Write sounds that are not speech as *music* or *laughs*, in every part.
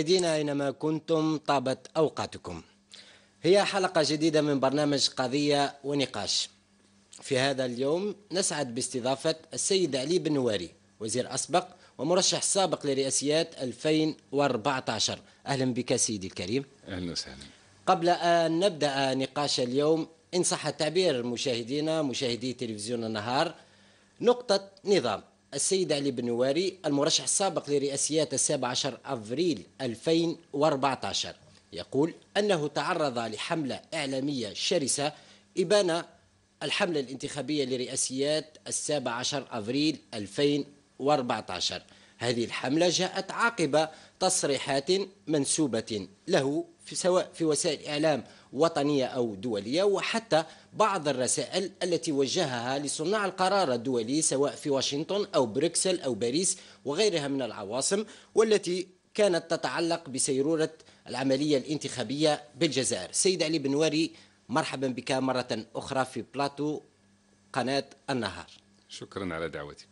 مشاهدينا اينما كنتم طابت اوقاتكم هي حلقه جديده من برنامج قضيه ونقاش في هذا اليوم نسعد باستضافه السيد علي بن نواري وزير اسبق ومرشح سابق لرئاسيات 2014 اهلا بك سيدي الكريم اهلا وسهلا قبل ان نبدا نقاش اليوم ان صح التعبير مشاهدينا مشاهدي تلفزيون النهار نقطه نظام السيد علي بن واري المرشح السابق لرئاسيات 17 أفريل 2014 يقول أنه تعرض لحملة إعلامية شرسة إبان الحملة الانتخابية لرئاسيات 17 أفريل 2014 هذه الحملة جاءت عقب تصريحات منسوبة له في سواء في وسائل إعلام وطنية أو دولية وحتى بعض الرسائل التي وجهها لصناع القرار الدولي سواء في واشنطن أو بريكسل أو باريس وغيرها من العواصم والتي كانت تتعلق بسيرورة العملية الانتخابية بالجزائر سيد علي بن واري مرحبا بك مرة أخرى في بلاتو قناة النهار شكرا على دعوتكم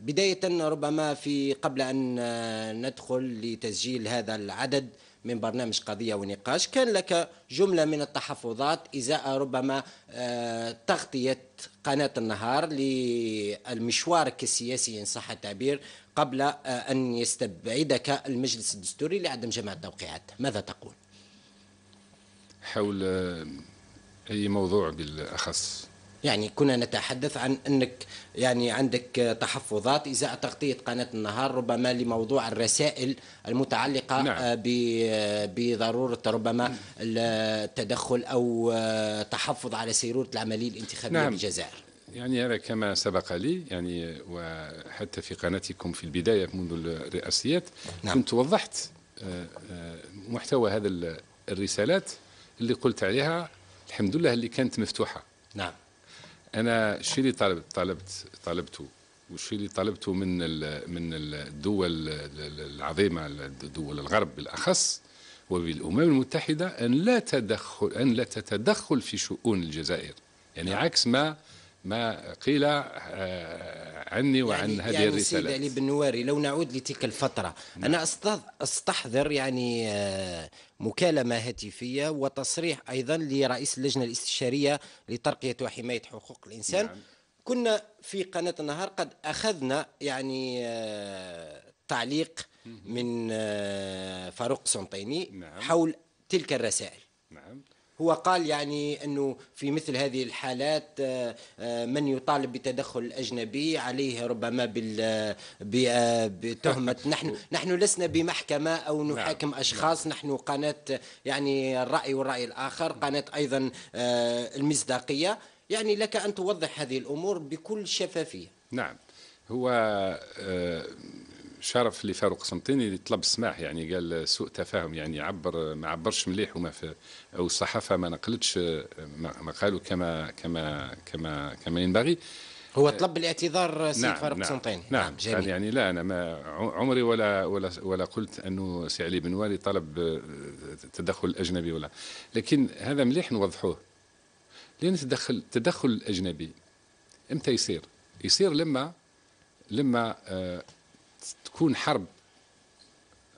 بداية ربما في قبل أن ندخل لتسجيل هذا العدد من برنامج قضية ونقاش كان لك جملة من التحفظات إزاء ربما آه، تغطية قناة النهار لمشوارك السياسي إن صح التعبير قبل آه، أن يستبعدك المجلس الدستوري لعدم جمع التوقيعات ماذا تقول؟ حول آه، أي موضوع بالأخص يعني كنا نتحدث عن انك يعني عندك تحفظات ازاء تغطيه قناه النهار ربما لموضوع الرسائل المتعلقه نعم. آه، بضروره ربما التدخل او آه، تحفظ على سيروره العمليه الانتخابيه نعم. بالجزائر. يعني هذا كما سبق لي يعني وحتى في قناتكم في البدايه منذ الرئاسيات نعم. كنت وضحت آه، محتوى هذا الرسالات اللي قلت عليها الحمد لله اللي كانت مفتوحه. نعم. انا الشيء اللي طلبت طلبت طلبته والشيء اللي طلبته من من الدول العظيمه دول الغرب بالاخص وبالامم المتحده ان لا تدخل ان لا تتدخل في شؤون الجزائر يعني نعم. عكس ما ما قيل آه، عني وعن يعني هذه يعني الرسالة سيد علي بن نواري لو نعود لتلك الفترة نعم. أنا أستحضر يعني آه، مكالمة هاتفية وتصريح أيضا لرئيس اللجنة الاستشارية لترقية وحماية حقوق الإنسان نعم. كنا في قناة النهار قد أخذنا يعني آه، تعليق من آه، فاروق سنطيني نعم. حول تلك الرسائل نعم. هو قال يعني أنه في مثل هذه الحالات آه، آه، من يطالب بتدخل أجنبي عليه ربما بال آه، بتهمة *laughs* نحن نحن لسنا بمحكمة أو نعم، نحاكم نعم. أشخاص نحن قناة يعني الرأي والرأي الآخر قناة أيضا المصداقية يعني لك أن توضح هذه الأمور بكل شفافية نعم هو شرف اللي فاروق قسنطيني اللي طلب السماح يعني قال سوء تفاهم يعني عبر ما عبرش مليح وما في او الصحافه ما نقلتش ما قالوا كما كما كما كما ينبغي هو طلب الاعتذار سيد نعم فاروق نعم، قسنطيني نعم, نعم جميل. يعني لا انا ما عمري ولا ولا ولا قلت انه سي علي بن والي طلب آه، تدخل اجنبي ولا لكن هذا مليح نوضحوه لان تدخل التدخل الاجنبي امتى يصير؟ يصير لما لما آه، تكون حرب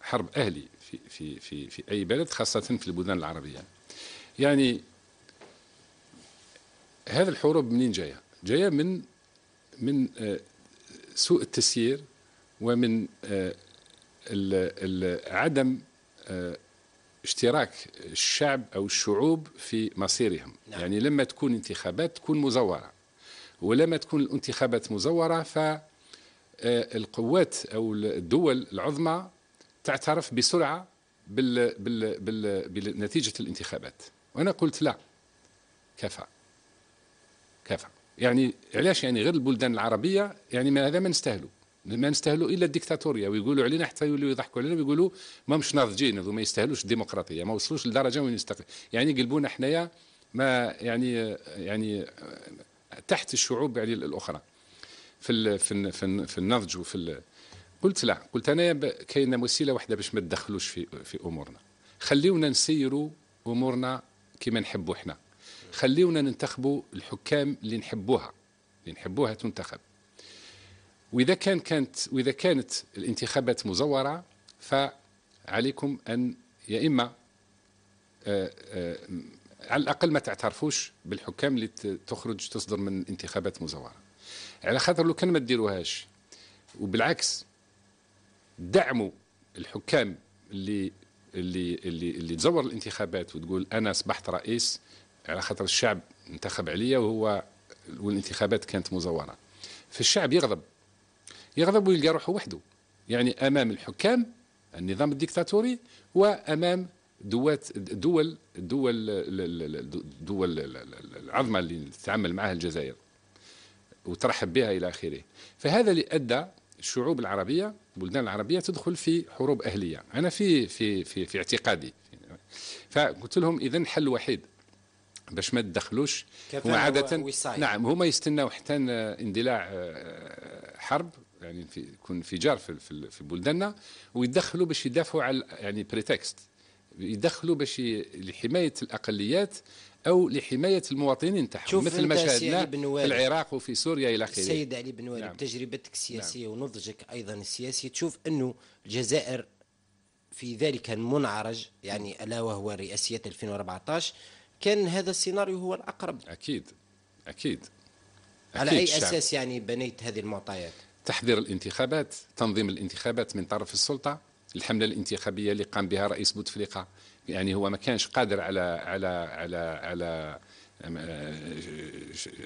حرب اهلي في في في في اي بلد خاصه في البلدان العربيه يعني هذه الحروب منين جايه جايه من من آه، سوء التسيير ومن آه، عدم آه، اشتراك الشعب او الشعوب في مصيرهم نعم. يعني لما تكون انتخابات تكون مزوره ولما تكون الانتخابات مزوره ف آه، القوات او الدول العظمى تعترف بسرعه بال بال بال بنتيجه الانتخابات وانا قلت لا كفى كفى يعني علاش يعني غير البلدان العربيه يعني ما هذا ما نستاهلو ما نستاهلو الا الديكتاتوريه ويقولوا علينا حتى يوليو يضحكوا علينا ويقولوا ما مش ناضجين هذو ما يستاهلوش الديمقراطيه ما وصلوش لدرجه وين يستقل يعني قلبونا حنايا ما يعني يعني تحت الشعوب يعني الاخرى في في في في النضج وفي قلت لا قلت انا كاينه وسيله واحده باش ما تدخلوش في في امورنا خليونا نسيروا امورنا كما نحبوا احنا خليونا ننتخبوا الحكام اللي نحبوها اللي نحبوها تنتخب واذا كان كانت واذا كانت الانتخابات مزوره فعليكم ان يا اما آه، آه، على الاقل ما تعترفوش بالحكام اللي تخرج تصدر من انتخابات مزوره على خاطر لو كان ما ديروهاش وبالعكس دعموا الحكام اللي اللي اللي اللي تزور الانتخابات وتقول انا اصبحت رئيس على خاطر الشعب انتخب عليا وهو والانتخابات كانت مزوره فالشعب يغضب يغضب ويلقى روحه وحده يعني امام الحكام النظام الديكتاتوري وامام دوات دول دول دول العظمى اللي تتعامل معها الجزائر وترحب بها إلى آخره فهذا اللي أدى الشعوب العربية البلدان العربية تدخل في حروب أهلية أنا في في في, في اعتقادي فقلت لهم إذا الحل الوحيد باش ما تدخلوش هو عادة نعم هما يستناو حتى اندلاع آه، حرب يعني في يكون انفجار في في بلداننا ويدخلوا باش يدافعوا على يعني بريتكست يدخلوا باش لحمايه الاقليات أو لحماية المواطنين تحت مثل ما شاهدنا في العراق وفي سوريا إلى آخره السيد علي بن والي نعم. بتجربتك السياسية نعم. ونضجك أيضا السياسي تشوف أنه الجزائر في ذلك المنعرج يعني ألا وهو رئاسية 2014 كان هذا السيناريو هو الأقرب أكيد أكيد, أكيد على أي أساس يعني بنيت هذه المعطيات؟ تحضير الانتخابات تنظيم الانتخابات من طرف السلطة الحملة الانتخابية اللي قام بها رئيس بوتفليقة يعني هو ما كانش قادر على على على على أه،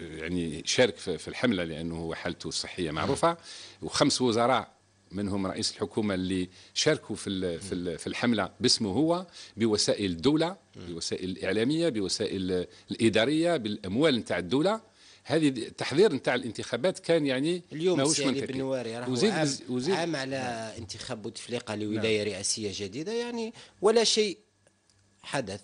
يعني شارك في الحمله لانه حالته الصحيه معروفه وخمس وزراء منهم رئيس الحكومه اللي شاركوا في في الحمله باسمه هو بوسائل الدوله بوسائل الاعلاميه بوسائل الاداريه بالاموال نتاع الدوله هذه التحضير نتاع الانتخابات كان يعني اليوم ماهوش يعني بن راه وزيد عام, وزيد عام على انتخاب بوتفليقه لولايه نعم. رئاسيه جديده يعني ولا شيء حدث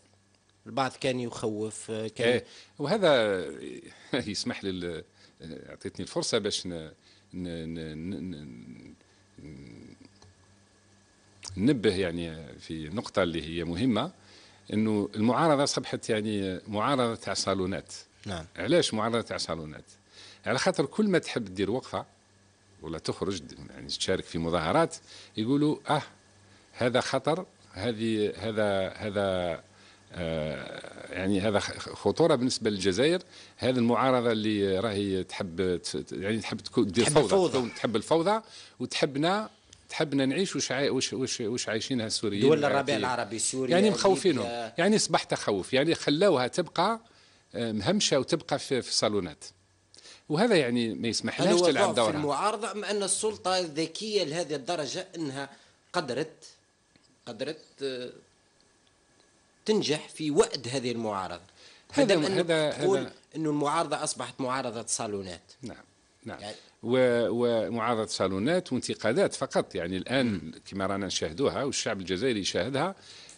البعض كان يخوف كان إيه وهذا *laughs* يسمح لي اعطيتني الفرصه باش ن... ن... ن... ننبه يعني في نقطة اللي هي مهمة أنه المعارضة أصبحت يعني معارضة تاع صالونات نعم علاش معارضة تاع صالونات على خاطر كل ما تحب تدير وقفة ولا تخرج يعني تشارك في مظاهرات يقولوا أه هذا خطر هذه هذا هذا آه، يعني هذا خطوره بالنسبه للجزائر هذه المعارضه اللي راهي تحب يعني تحب تدير فوضى تحب الفوضى وتحبنا تحبنا نعيش وش وش وش, عايشينها السوريين دول الربيع العربي السوري يعني مخوفينهم يعني اصبح تخوف يعني خلاوها تبقى آه، مهمشه وتبقى في, الصالونات وهذا يعني ما يسمح لهاش تلعب دورها المعارضه ام ان السلطه ذكيه لهذه الدرجه انها قدرت قدرت آه، تنجح في وقت هذه المعارضه هذا هذا تقول انه المعارضه اصبحت معارضه صالونات نعم نعم يعني ومعارضه صالونات وانتقادات فقط يعني الان كما رانا نشاهدوها والشعب الجزائري يشاهدها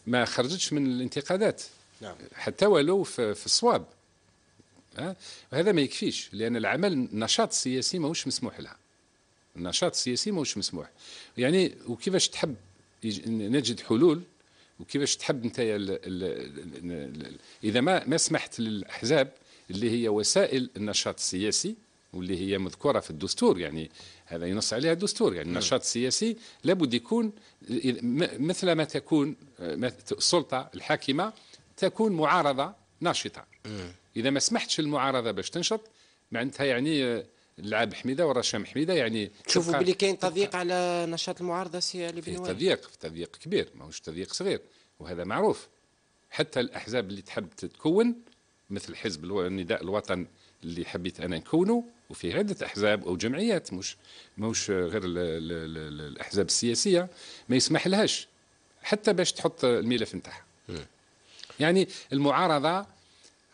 ما خرجتش من الانتقادات نعم. حتى ولو في الصواب وهذا ما يكفيش لان العمل النشاط السياسي ماهوش مسموح لها النشاط السياسي ماهوش مسموح يعني وكيفاش تحب نجد حلول وكيفاش تحب انت اذا ما ما سمحت للاحزاب اللي هي وسائل النشاط السياسي واللي هي مذكوره في الدستور يعني هذا ينص عليها الدستور يعني النشاط السياسي لابد يكون مثل ما تكون السلطه الحاكمه تكون معارضه ناشطه اذا ما سمحتش المعارضه باش تنشط معناتها يعني لعاب حميده والرشام حميده يعني تشوفوا بلي كاين تضييق على نشاط المعارضه سي علي بن تضييق تضييق كبير ماهوش تضييق صغير وهذا معروف حتى الاحزاب اللي تحب تتكون مثل حزب النداء الوطن اللي حبيت انا نكونه وفي عده احزاب او جمعيات مش مش غير الـ الـ الـ الاحزاب السياسيه ما يسمح لهاش حتى باش تحط الملف نتاعها يعني المعارضه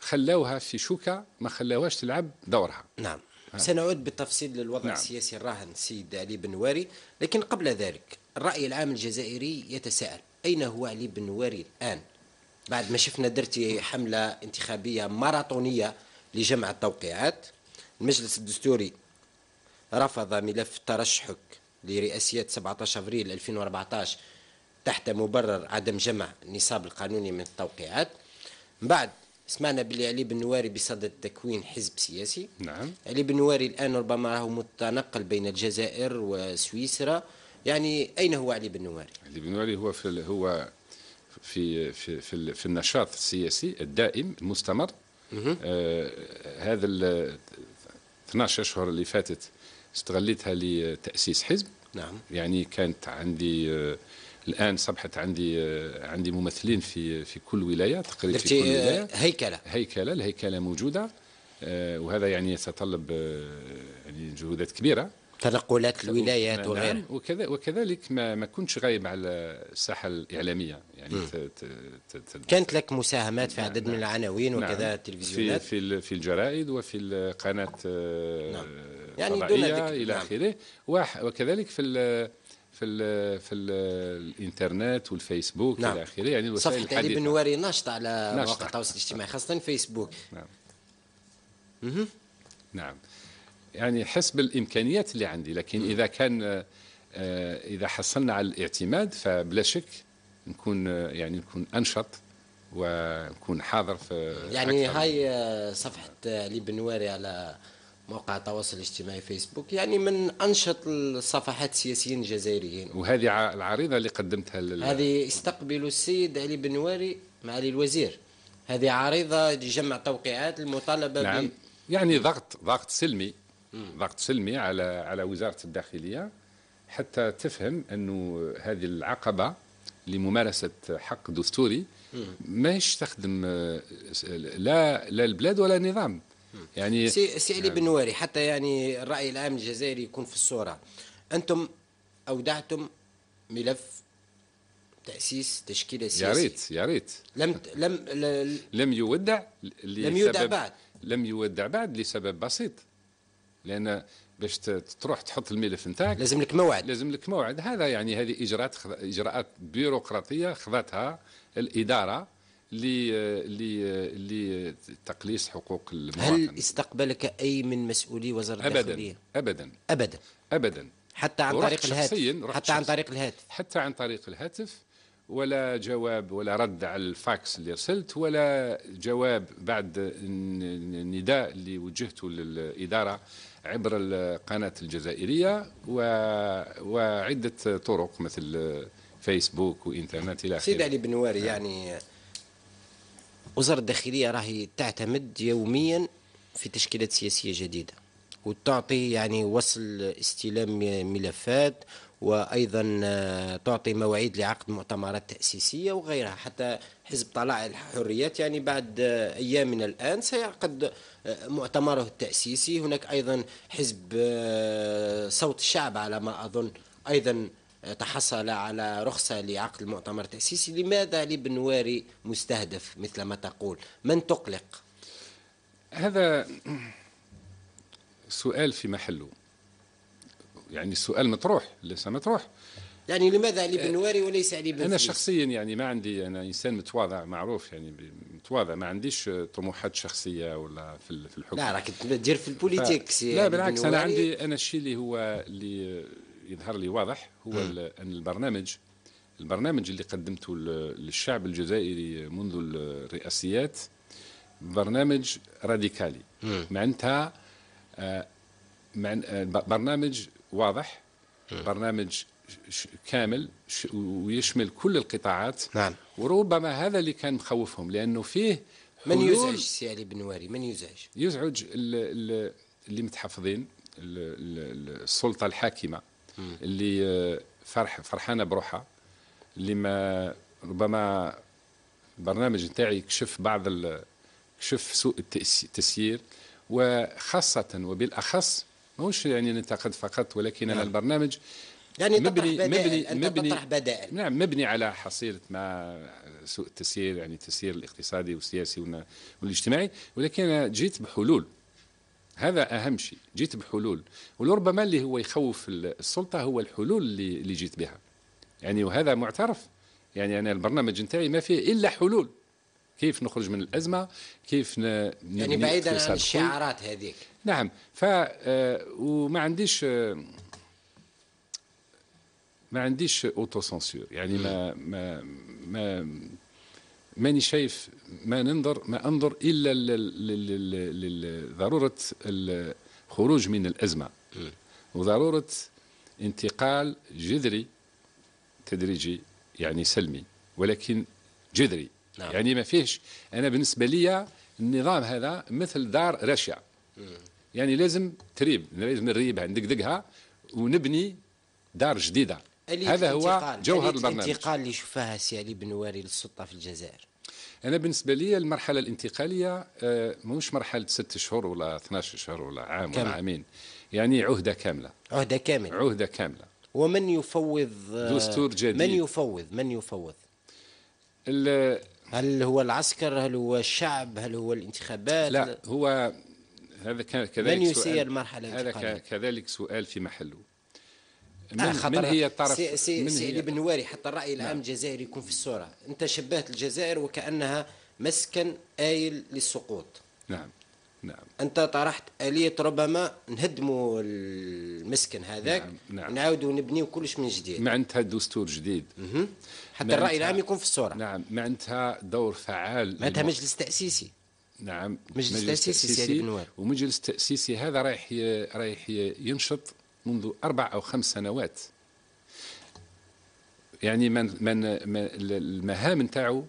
خلاوها في شوكه ما خلاوهاش تلعب دورها نعم نعم. سنعود بالتفصيل للوضع نعم. السياسي الراهن سيد علي بن واري لكن قبل ذلك الرأي العام الجزائري يتساءل أين هو علي بن واري الآن بعد ما شفنا درتي حملة انتخابية ماراطونية لجمع التوقيعات المجلس الدستوري رفض ملف ترشحك لرئاسية 17 أبريل 2014 تحت مبرر عدم جمع النصاب القانوني من التوقيعات بعد سمعنا بلي علي بن نواري بصدد تكوين حزب سياسي نعم علي بن نواري الان ربما هو متنقل بين الجزائر وسويسرا يعني اين هو علي بن نواري؟ علي بن نواري هو في هو في في في, في النشاط السياسي الدائم المستمر آه هذا ال 12 اشهر اللي فاتت استغليتها لتاسيس حزب نعم يعني كانت عندي آه، الان صبحت عندي آه، عندي ممثلين في في كل ولايه تقريبا في كل آه، ولايه هيكله هيكله الهيكله موجوده وهذا يعني يتطلب يعني جهودات كبيره تنقلات الولايات وغيره نعم، وكذا وكذلك ما ما كنتش غايب على الساحه الاعلاميه يعني ت ت ت كانت لك مساهمات في نعم، عدد نعم من العناوين نعم وكذا التلفزيونات في في الجرائد وفي القناه نعم آه، يعني دون الى نعم. اخره نعم وكذلك في في الـ في الـ الانترنت والفيسبوك نعم. الى اخره يعني الوسائل صفحه علي يعني بنواري نشط على مواقع التواصل الاجتماعي خاصه فيسبوك نعم نعم يعني حسب الامكانيات اللي عندي لكن اذا كان آه، اذا حصلنا على الاعتماد فبلا شك نكون يعني نكون انشط ونكون حاضر في يعني هاي آه، صفحه آه، علي بنواري على موقع التواصل الاجتماعي فيسبوك يعني من انشط الصفحات السياسيين الجزائريين وهذه العريضه اللي قدمتها لل... هذه استقبل السيد علي بنواري معالي الوزير هذه عريضه لجمع توقيعات المطالبه نعم ب... يعني ضغط ضغط سلمي ضغط سلمي على على وزاره الداخليه حتى تفهم انه هذه العقبه لممارسه حق دستوري ماهيش تخدم لا لا البلاد ولا النظام يعني سي سي علي آه. بن نواري حتى يعني الراي العام الجزائري يكون في الصوره انتم اودعتم ملف تاسيس تشكيله سياسيه يا ريت يا ريت لم لم لم يودع لم يودع بعد لم يودع بعد لسبب بسيط لان باش تروح تحط الملف نتاعك لازم لك موعد لازم لك موعد هذا يعني هذه اجراءات اجراءات بيروقراطيه خذتها الاداره لتقليص حقوق المواطن هل استقبلك اي من مسؤولي وزاره أبداً الداخليه؟ ابدا ابدا ابدا حتى عن طريق الهاتف حتى عن طريق الهاتف حتى عن طريق الهاتف ولا جواب ولا رد على الفاكس اللي رسلت ولا جواب بعد النداء اللي وجهته للاداره عبر القناة الجزائرية وعدة طرق مثل فيسبوك وإنترنت إلى آخره سيد علي بن واري نعم. يعني وزارة الداخلية راهي تعتمد يوميا في تشكيلات سياسية جديدة وتعطي يعني وصل استلام ملفات وايضا آه، تعطي مواعيد لعقد مؤتمرات تاسيسيه وغيرها حتى حزب طلائع الحريات يعني بعد آه، ايام من الان سيعقد آه، مؤتمره التاسيسي هناك ايضا حزب صوت الشعب على ما اظن ايضا تحصل على رخصة لعقد المؤتمر التأسيسي لماذا لبنواري مستهدف مثل ما تقول من تقلق هذا سؤال في محله يعني السؤال مطروح ليس مطروح يعني لماذا علي بن نواري وليس علي بن انا فيه؟ شخصيا يعني ما عندي انا انسان متواضع معروف يعني متواضع ما عنديش طموحات شخصيه ولا في في الحكم لا راك تدير في البوليتيك ف... لا بالعكس انا عندي انا الشيء اللي هو اللي يظهر لي واضح هو ان البرنامج البرنامج اللي قدمته للشعب الجزائري منذ الرئاسيات برنامج راديكالي معناتها آه، آه، برنامج واضح برنامج كامل ويشمل كل القطاعات نعم. وربما هذا اللي كان مخوفهم لانه فيه من يزعج سي علي بن واري من يزعج يزعج اللي متحفظين السلطه الحاكمه اللي آه، فرح فرحانه بروحها اللي ما ربما البرنامج نتاعي كشف بعض كشف سوء التسيير وخاصه وبالاخص ماهوش يعني ننتقد فقط ولكن نعم. البرنامج يعني مبني تطرح مبني مبني تطرح بدائل نعم مبني على حصيله ما سوء التسيير يعني التسيير الاقتصادي والسياسي والاجتماعي ولكن جيت بحلول هذا اهم شيء جيت بحلول ولربما اللي هو يخوف السلطه هو الحلول اللي, اللي جيت بها يعني وهذا معترف يعني انا البرنامج نتاعي ما فيه الا حلول كيف نخرج من الازمه كيف ن... يعني بعيدا عن الشعارات هذيك نعم ف آه، وما عنديش آه، ما عنديش اوتو سنسور يعني ما ما ما ماني شايف ما ننظر ما انظر الا لضروره الخروج من الازمه وضروره انتقال جذري تدريجي يعني سلمي ولكن جذري نعم. يعني ما فيش انا بالنسبه لي النظام هذا مثل دار رشا يعني لازم تريب لازم نريبها ندقدقها ونبني دار جديده هذا هو جوهر البرنامج الانتقال اللي شفاها سي علي بن واري للسلطه في الجزائر انا بالنسبه لي المرحله الانتقاليه آه، مش مرحله ست شهور ولا 12 شهر ولا عام كامل. ولا عامين يعني عهده كامله عهده كامله عهده كامله ومن يفوض آه، دستور جديد من يفوض من يفوض هل هو العسكر هل هو الشعب هل هو الانتخابات لا هو هذا كذلك من يسير المرحلة هذا كذلك سؤال في محله من, آه من هي الطرف سي سي من سي هي بن واري حتى الرأي العام نعم. الجزائري يكون في الصورة أنت شبهت الجزائر وكأنها مسكن آيل للسقوط نعم نعم. انت طرحت اليه ربما نهدموا المسكن هذاك نعم. نعم. نعاودوا نبنيو كلش من جديد معناتها دستور جديد حتى حتى الراي العام يكون في الصوره نعم معناتها دور فعال معناتها مجلس تاسيسي نعم مجلس, مجلس تاسيسي سيدي بنوار ومجلس تاسيسي هذا رايح رايح ينشط منذ اربع او خمس سنوات يعني من من, من المهام نتاعو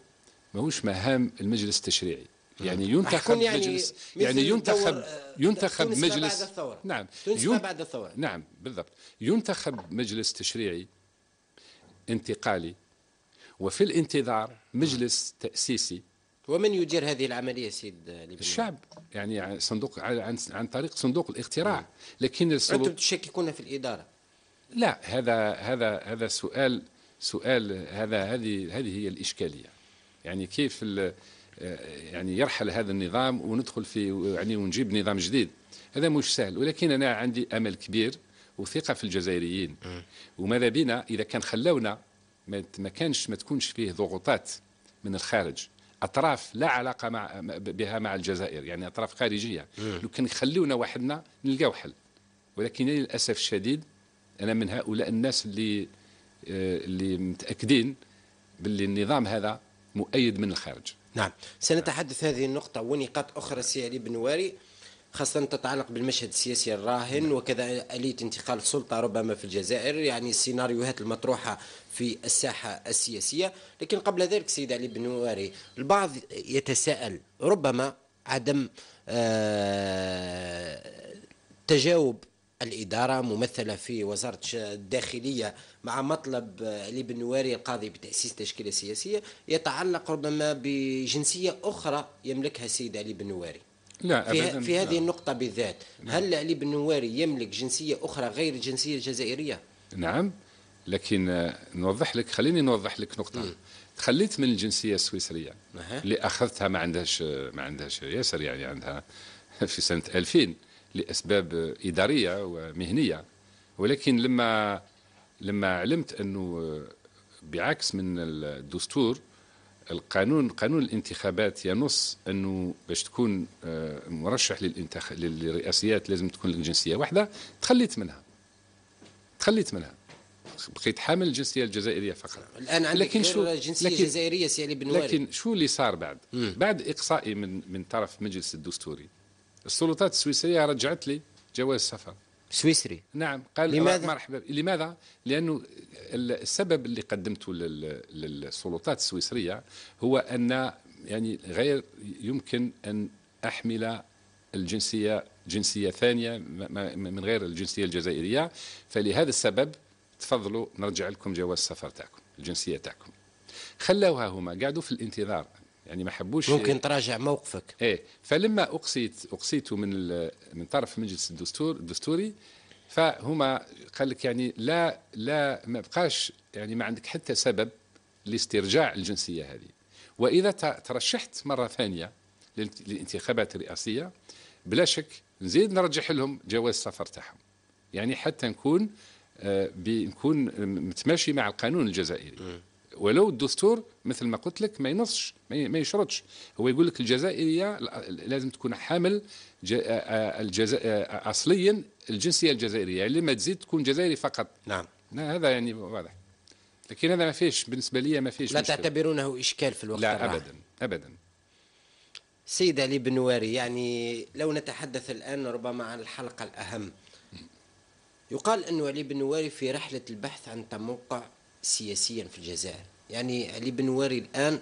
ماهوش مهام المجلس التشريعي يعني ينتخب يعني مجلس يعني ينتخب آه، ينتخب مجلس بعد الثورة. نعم ينتخب بعد الثورة نعم بالضبط ينتخب مجلس تشريعي انتقالي وفي الانتظار مجلس تأسيسي ومن يدير هذه العملية سيد لبنان؟ الشعب يعني صندوق عن, عن طريق صندوق الاقتراع نعم. لكن أنتم تشككون في الإدارة لا هذا هذا هذا سؤال سؤال هذا هذه هذه هي الإشكالية يعني كيف يعني يرحل هذا النظام وندخل في يعني ونجيب نظام جديد هذا مش سهل ولكن انا عندي امل كبير وثقه في الجزائريين وماذا بينا اذا كان خلونا ما كانش ما تكونش فيه ضغوطات من الخارج اطراف لا علاقه مع بها مع الجزائر يعني اطراف خارجيه لو كان خلونا وحدنا نلقاو حل ولكن للاسف الشديد انا من هؤلاء الناس اللي آه، اللي متاكدين باللي النظام هذا مؤيد من الخارج نعم سنتحدث هذه النقطة ونقاط أخرى سي علي بن واري خاصة تتعلق بالمشهد السياسي الراهن نعم. وكذا آلية انتقال السلطة ربما في الجزائر يعني السيناريوهات المطروحة في الساحة السياسية لكن قبل ذلك سيد علي بن واري البعض يتساءل ربما عدم آه تجاوب الإدارة ممثلة في وزارة الداخلية مع مطلب علي آه، نواري القاضي بتأسيس تشكيلة سياسية يتعلق ربما بجنسية أخرى يملكها السيد علي بن نواري لا في, أبداً في هذه لا. النقطة بالذات نعم. هل علي بن نواري يملك جنسية أخرى غير الجنسية الجزائرية؟ نعم لكن آه، نوضح لك خليني نوضح لك نقطة م. تخليت من الجنسية السويسرية اللي أخذتها ما عندهاش آه، ما عندهاش ياسر يعني عندها *laughs* في سنة 2000 لاسباب اداريه ومهنيه ولكن لما لما علمت انه بعكس من الدستور القانون قانون الانتخابات ينص انه باش تكون آه، مرشح للانتخ... للرئاسيات لازم تكون لك جنسيه واحده تخليت منها تخليت منها بقيت حامل الجنسيه الجزائريه فقط الان عندك لكن شو جنسيه لكن جزائريه سي علي بن لكن شو اللي صار بعد؟ مم. بعد اقصائي من من طرف مجلس الدستوري السلطات السويسرية رجعت لي جواز سفر سويسري نعم قال لماذا؟ آه، مرحبا لماذا؟ لأنه السبب اللي قدمته للسلطات السويسرية هو أن يعني غير يمكن أن أحمل الجنسية جنسية ثانية من غير الجنسية الجزائرية فلهذا السبب تفضلوا نرجع لكم جواز السفر تاعكم الجنسية تاعكم خلاوها هما قعدوا في الانتظار يعني ما حبوش ممكن تراجع موقفك ايه فلما اقصيت اقصيت من من طرف مجلس الدستور الدستوري فهما قال لك يعني لا لا ما بقاش يعني ما عندك حتى سبب لاسترجاع الجنسيه هذه واذا ترشحت مره ثانيه للانتخابات الرئاسيه بلا شك نزيد نرجح لهم جواز السفر تاعهم يعني حتى نكون آه نكون متماشي مع القانون الجزائري ولو الدستور مثل ما قلت لك ما ينصش ما يشرطش هو يقول لك الجزائريه لازم تكون حامل الجزا... اصليا الجنسيه الجزائريه يعني لما تزيد تكون جزائري فقط نعم هذا يعني واضح لكن هذا ما فيش بالنسبه لي ما فيش لا مشكلة. تعتبرونه اشكال في الوقت لا الراحة. ابدا ابدا سيد علي بن واري يعني لو نتحدث الان ربما عن الحلقه الاهم يقال ان علي بن واري في رحله البحث عن تموقع سياسيا في الجزائر يعني علي بن واري الآن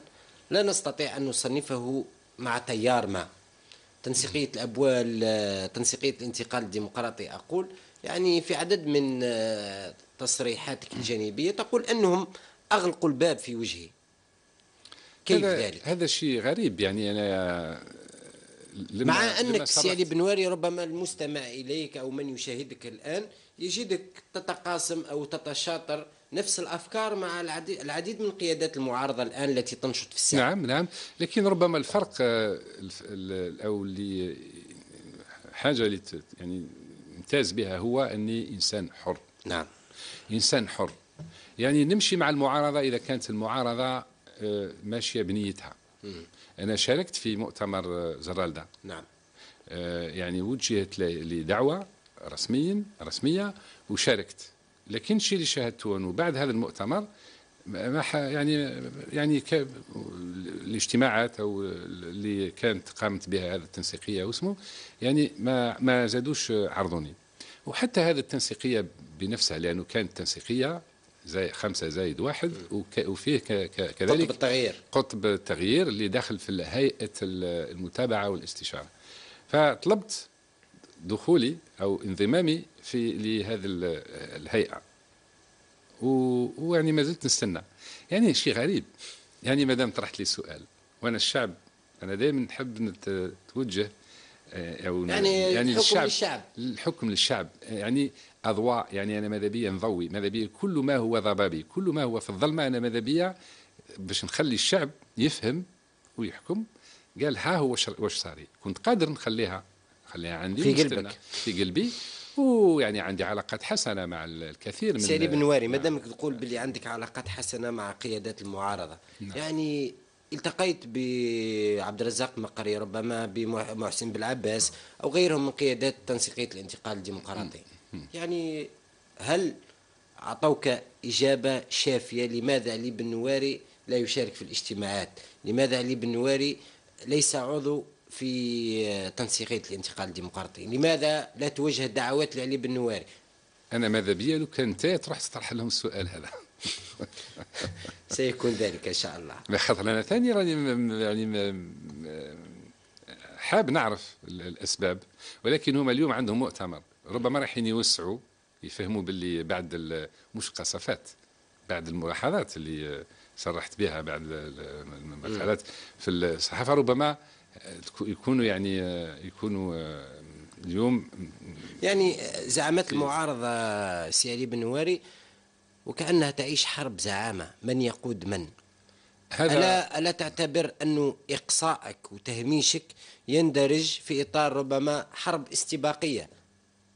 لا نستطيع أن نصنفه مع تيار ما تنسيقية الأبوال تنسيقية الانتقال الديمقراطي أقول يعني في عدد من آه، تصريحاتك الجانبية تقول أنهم أغلقوا الباب في وجهي كيف هذا ذلك؟ هذا شيء غريب يعني أنا لما مع أنك سي علي بن واري ربما المستمع إليك أو من يشاهدك الآن يجدك تتقاسم أو تتشاطر نفس الافكار مع العديد من قيادات المعارضه الان التي تنشط في الساحه نعم نعم لكن ربما الفرق آه، او اللي حاجه اللي يعني امتاز بها هو اني انسان حر نعم انسان حر يعني نمشي مع المعارضه اذا كانت المعارضه آه، ماشيه بنيتها انا شاركت في مؤتمر آه، زرالده. نعم يعني وجهت لي دعوه رسميا رسميه وشاركت لكن الشيء اللي شاهدته انه بعد هذا المؤتمر ما يعني يعني الاجتماعات او اللي كانت قامت بها هذا التنسيقيه واسمه يعني ما ما زادوش عرضوني وحتى هذه التنسيقيه بنفسها لانه كانت تنسيقيه زي خمسة زايد واحد وفيه كذلك قطب التغيير قطب التغيير اللي داخل في هيئة المتابعة والاستشارة فطلبت دخولي أو انضمامي في لهذه الهيئة ويعني ما زلت نستنى يعني شيء غريب يعني مادام طرحت لي سؤال وأنا الشعب أنا دائما نحب نتوجه آه، أو يعني, يعني الحكم الشعب للشعب الحكم للشعب يعني أضواء يعني أنا ماذا بيا نضوي ماذا بيا كل ما هو ضبابي كل ما هو في الظلمة أنا ماذا بيا باش نخلي الشعب يفهم ويحكم قال ها هو واش صاري كنت قادر نخليها خليها عندي في قلبك في قلبي ويعني عندي علاقات حسنه مع الكثير من سيدي بن نواري نعم. ما دامك تقول باللي عندك علاقات حسنه مع قيادات المعارضه نعم. يعني التقيت بعبد الرزاق مقري ربما بمحسن بالعباس او غيرهم من قيادات تنسيقيه الانتقال الديمقراطي نعم. يعني هل اعطوك اجابه شافيه لماذا علي بن نواري لا يشارك في الاجتماعات لماذا علي بن نواري ليس عضو في تنسيقية الانتقال الديمقراطي لماذا لا توجه الدعوات لعلي بن نواري أنا ماذا بيا لو كان أنت تروح تطرح لهم السؤال هذا *laughs* سيكون ذلك إن شاء الله خاطر أنا ثاني راني يعني حاب نعرف الأسباب ولكن هما اليوم عندهم مؤتمر ربما رايحين يوسعوا يفهموا باللي بعد مش قصفات بعد الملاحظات اللي صرحت بها بعد المقالات في الصحافه ربما يكونوا يعني يكونوا اليوم يعني زعمت المعارضة سي علي بن نواري وكأنها تعيش حرب زعامة من يقود من هذا ألا, ألا تعتبر أنه إقصائك وتهميشك يندرج في إطار ربما حرب استباقية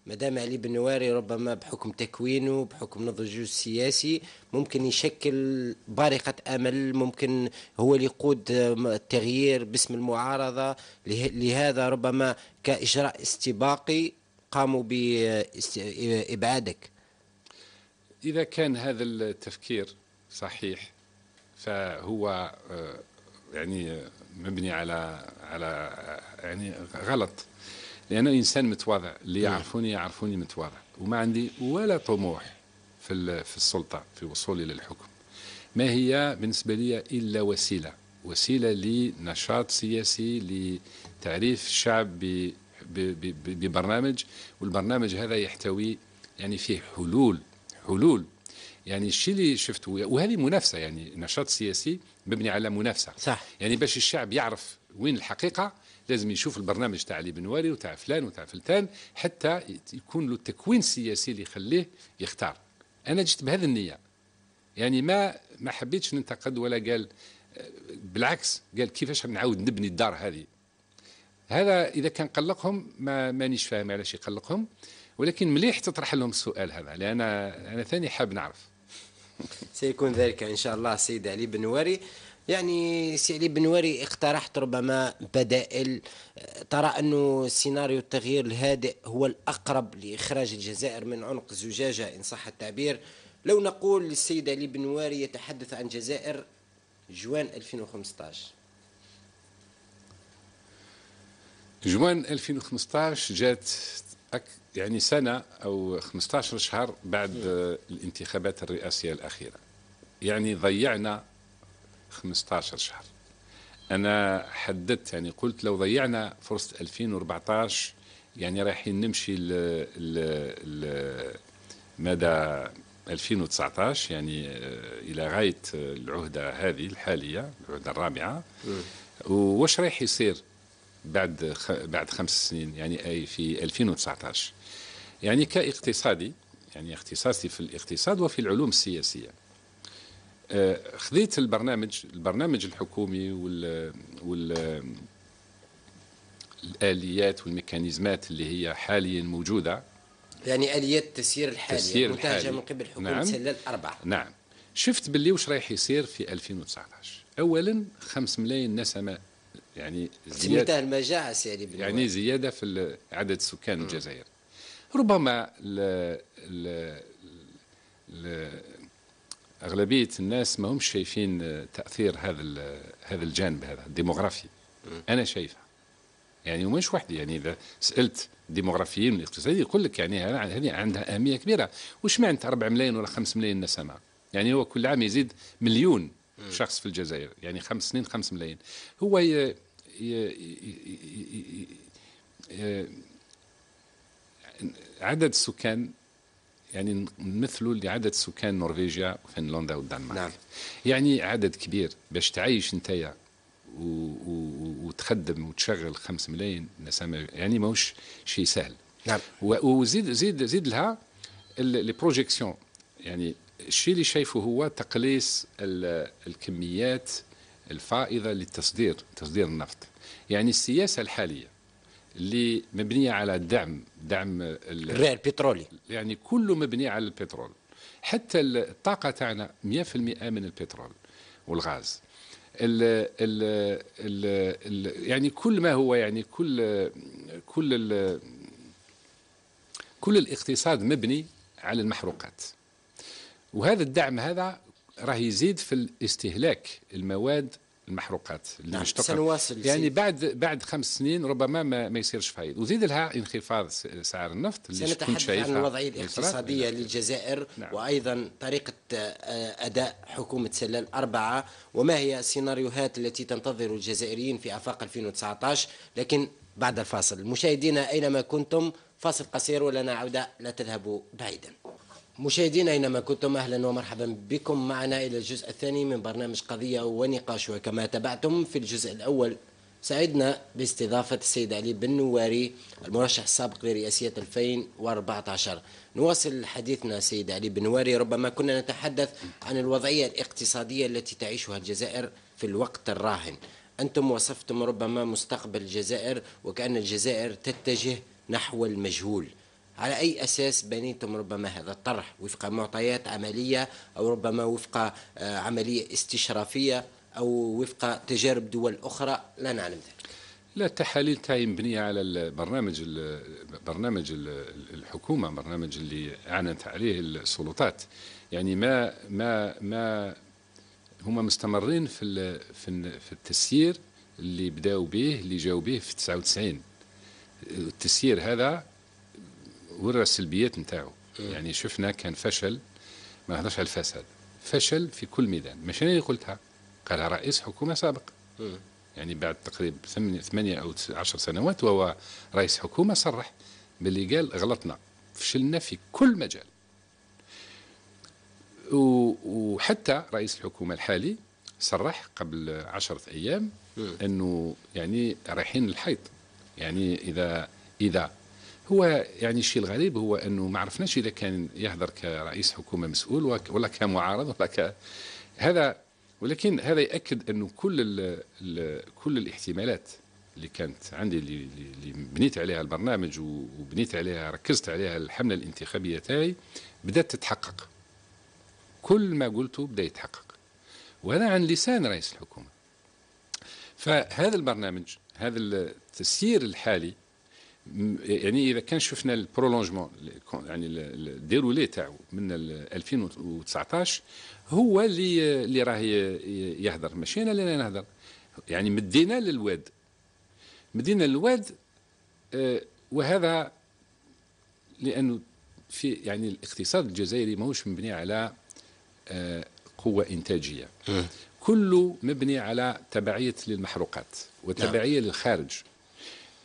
مدام علي بن نواري ربما بحكم تكوينه بحكم نضجه السياسي ممكن يشكل بارقة أمل ممكن هو اللي يقود آه، التغيير باسم المعارضة لهذا ربما كإجراء استباقي قاموا بإبعادك إذا كان هذا التفكير صحيح فهو آه، يعني مبني على على آه، يعني غلط لأن إنسان متواضع اللي نعم. يعرفوني يعرفوني متواضع وما عندي ولا طموح في في السلطة في وصولي للحكم ما هي بالنسبة لي إلا وسيلة وسيلة لنشاط سياسي لتعريف الشعب ببرنامج والبرنامج هذا يحتوي يعني فيه حلول حلول يعني الشيء اللي شفته وهذه منافسه يعني نشاط سياسي مبني على منافسه صح يعني باش الشعب يعرف وين الحقيقه لازم يشوف البرنامج تاع علي بن والي وتاع فلان وتاع فلتان حتى يكون له التكوين السياسي اللي يخليه يختار انا جيت بهذه النيه يعني ما ما حبيتش ننتقد ولا قال بالعكس قال كيفاش نعاود نبني الدار هذه هذا اذا كان قلقهم ما مانيش فاهم علاش يقلقهم ولكن مليح تطرح لهم السؤال هذا لان انا ثاني حاب نعرف *laughs* سيكون ذلك ان شاء الله السيد علي بن واري يعني سي علي بنواري اقترحت ربما بدائل آه، ترى أنه سيناريو التغيير الهادئ هو الأقرب لإخراج الجزائر من عنق الزجاجة إن صح التعبير لو نقول للسيد علي بنواري يتحدث عن جزائر جوان 2015 جوان 2015 جات أك يعني سنة أو 15 شهر بعد آه، الانتخابات الرئاسية الأخيرة يعني ضيعنا 15 شهر انا حددت يعني قلت لو ضيعنا فرصه 2014 يعني رايحين نمشي ل ل ل مدى 2019 يعني آه، الى غايه آه، العهده هذه الحاليه العهده الرابعه وش رايح يصير بعد خ... بعد خمس سنين يعني اي في 2019 يعني كاقتصادي يعني اختصاصي في الاقتصاد وفي العلوم السياسيه آه، خذيت البرنامج البرنامج الحكومي وال وال الاليات والميكانيزمات اللي هي حاليا موجوده يعني اليات التسيير الحالي التسيير الحالي من قبل حكومه نعم. سله الاربعه نعم شفت باللي واش رايح يصير في 2019 اولا 5 ملايين نسمه يعني زياده المجاعه سيدي يعني زياده في عدد سكان الجزائر ربما ال ال اغلبيه الناس ما همش شايفين آه، تاثير هذا هذا الجانب هذا الديموغرافي انا شايفه يعني ومش وحدي يعني اذا سالت ديموغرافيين من يقول لك يعني هذه عندها اهميه كبيره وش معنى 4 ملايين ولا 5 ملايين نسمه يعني هو كل عام يزيد مليون شخص في الجزائر يعني خمس سنين 5 ملايين هو ي... ي... ي... عدد السكان يعني نمثلوا لعدد سكان نرويجيا وفنلندا والدنمارك نعم. يعني عدد كبير باش تعيش و... وتخدم وتشغل 5 ملايين نسمة يعني ماهوش شيء سهل نعم وزيد زيد زيد لها لي بروجيكسيون يعني الشيء اللي شايفه هو تقليص الكميات الفائضه للتصدير تصدير النفط يعني السياسه الحاليه اللي مبنيه على دعم دعم الريال البترولي يعني كله مبني على البترول حتى الطاقه تاعنا 100% من البترول والغاز ال ال ال الـ يعني كل ما هو يعني كل كل الـ كل الاقتصاد مبني على المحروقات وهذا الدعم هذا راه يزيد في الاستهلاك المواد المحروقات اللي نعم سنواصل يعني بعد بعد خمس سنين ربما ما, ما يصيرش فايد وزيد لها انخفاض سعر النفط اللي سنتحدث عن الوضعيه الاقتصاديه نعم. للجزائر نعم. وايضا طريقه آه، اداء حكومه سلال اربعه وما هي السيناريوهات التي تنتظر الجزائريين في افاق 2019 لكن بعد الفاصل مشاهدينا اينما كنتم فاصل قصير ولنا عوده لا تذهبوا بعيدا مشاهدينا اينما كنتم اهلا ومرحبا بكم معنا الى الجزء الثاني من برنامج قضيه ونقاش وكما تابعتم في الجزء الاول سعدنا باستضافه السيد علي بن نواري المرشح السابق لرئاسيه 2014 نواصل حديثنا سيد علي بن نواري ربما كنا نتحدث عن الوضعيه الاقتصاديه التي تعيشها الجزائر في الوقت الراهن انتم وصفتم ربما مستقبل الجزائر وكان الجزائر تتجه نحو المجهول على أي أساس بنيتم ربما هذا الطرح وفق معطيات عملية أو ربما وفق آه، عملية استشرافية أو وفق تجارب دول أخرى لا نعلم ذلك لا التحاليل تاعي مبنية على البرنامج برنامج الحكومة برنامج اللي أعلنت عليه السلطات يعني ما ما ما هما مستمرين في في التسيير اللي بداو به اللي جاوا به في 99 التسيير هذا ورى السلبيات نتاعو يعني شفنا كان فشل ما نهضرش على الفساد فشل في كل ميدان مش انا اللي قلتها قالها رئيس حكومه سابق يعني بعد تقريبا ثمانية أو عشر سنوات وهو رئيس حكومة صرح باللي قال غلطنا فشلنا في كل مجال وحتى رئيس الحكومة الحالي صرح قبل عشرة أيام أنه يعني رايحين الحيط يعني إذا إذا هو يعني الشيء الغريب هو انه ما عرفناش اذا كان يهضر كرئيس حكومه مسؤول ولا كمعارض ولا ك هذا ولكن هذا ياكد انه كل الـ الـ كل الاحتمالات اللي كانت عندي اللي, اللي بنيت عليها البرنامج وبنيت عليها ركزت عليها الحمله الانتخابيه تاعي بدات تتحقق كل ما قلته بدا يتحقق وهذا عن لسان رئيس الحكومه فهذا البرنامج هذا التسيير الحالي يعني اذا كان شفنا البرولونجمون يعني الديرولي تاعو من 2019 هو اللي اللي راه يهضر ماشي انا اللي نهضر يعني مدينا للواد مدينا للواد آه، وهذا لانه في يعني الاقتصاد الجزائري ماهوش مبني على آه، قوه انتاجيه إيه. كله مبني على تبعيه للمحروقات نعم. وتبعيه للخارج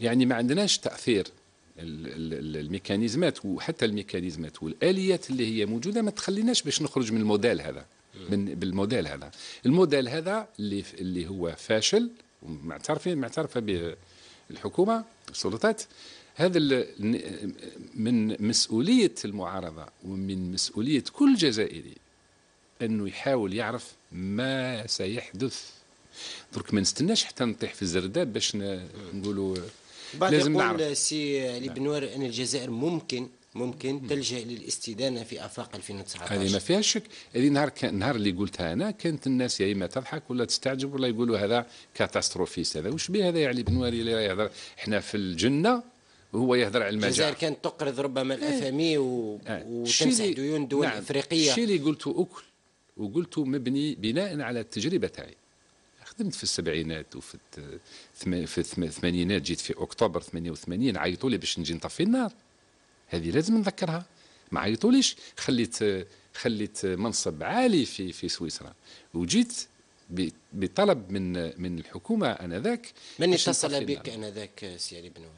يعني ما عندناش تاثير الميكانيزمات وحتى الميكانيزمات والاليات اللي هي موجوده ما تخليناش باش نخرج من الموديل هذا من بالموديل هذا الموديل هذا اللي اللي هو فاشل ومعترفين معترفه به الحكومه السلطات هذا من مسؤوليه المعارضه ومن مسؤوليه كل جزائري انه يحاول يعرف ما سيحدث درك ما نستناش حتى نطيح في الزرداب باش نقولوا لازم نعرف سي بنوار ان الجزائر ممكن ممكن تلجا للاستدانه في افاق 2019 هذه ما فيها شك هذه نهار نهار اللي قلتها انا كانت الناس يا اما تضحك ولا تستعجب ولا يقولوا هذا كاتاستروفيست هذا وش به هذا يعني بنواري اللي يهضر احنا في الجنه وهو يهضر على المجاعة الجزائر كانت تقرض ربما إيه. الأفامي و... آه. وتمسح ديون دول نعم. أفريقية الشيء اللي قلته أكل وقلته مبني بناء على التجربة تاعي خدمت في السبعينات وفي في الثمانينات جيت في اكتوبر 88 عيطوا لي باش نجي نطفي النار هذه لازم نذكرها ما عيطوليش خليت خليت منصب عالي في في سويسرا وجيت بطلب من من الحكومه انذاك من اتصل بك انذاك سي علي بن نور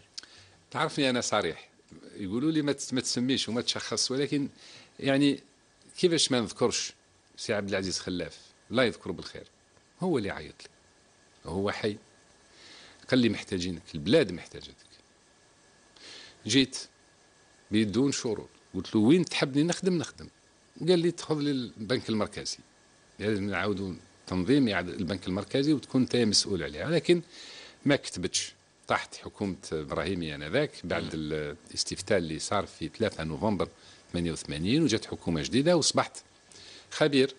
تعرفني انا صريح يقولوا لي ما تسميش وما تشخص ولكن يعني كيفاش ما نذكرش سي عبد العزيز خلاف الله يذكره بالخير هو اللي عيط لي هو حي قال لي محتاجينك البلاد محتاجتك جيت بدون شروط قلت له وين تحبني نخدم نخدم قال لي تخذ لي البنك المركزي لازم نعاودوا تنظيم البنك المركزي وتكون انت مسؤول عليها لكن ما كتبتش طاحت حكومة إبراهيمي آنذاك بعد الاستفتاء اللي صار في 3 نوفمبر 88 وجات حكومة جديدة وصبحت خبير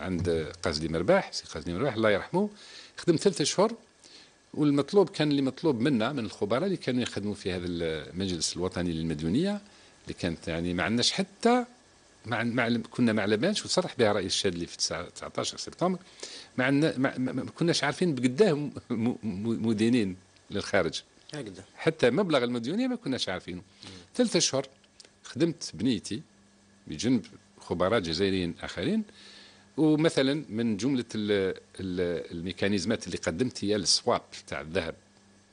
عند قاسدي مرباح سي قاسدي مرباح الله يرحمه خدمت ثلاثة أشهر والمطلوب كان اللي مطلوب منا من الخبراء اللي كانوا يخدموا في هذا المجلس الوطني للمديونيه اللي كانت يعني ما عندناش حتى مع معلم كنا ما علمناش وصرح بها رئيس الشاد اللي في 19 سبتمبر ما عندنا ما كناش عارفين بقداه مدينين للخارج حتى مبلغ المديونيه ما كناش عارفينه ثلاثة اشهر خدمت بنيتي بجنب خبراء جزائريين اخرين ومثلا من جمله الميكانيزمات اللي قدمت هي السواب تاع الذهب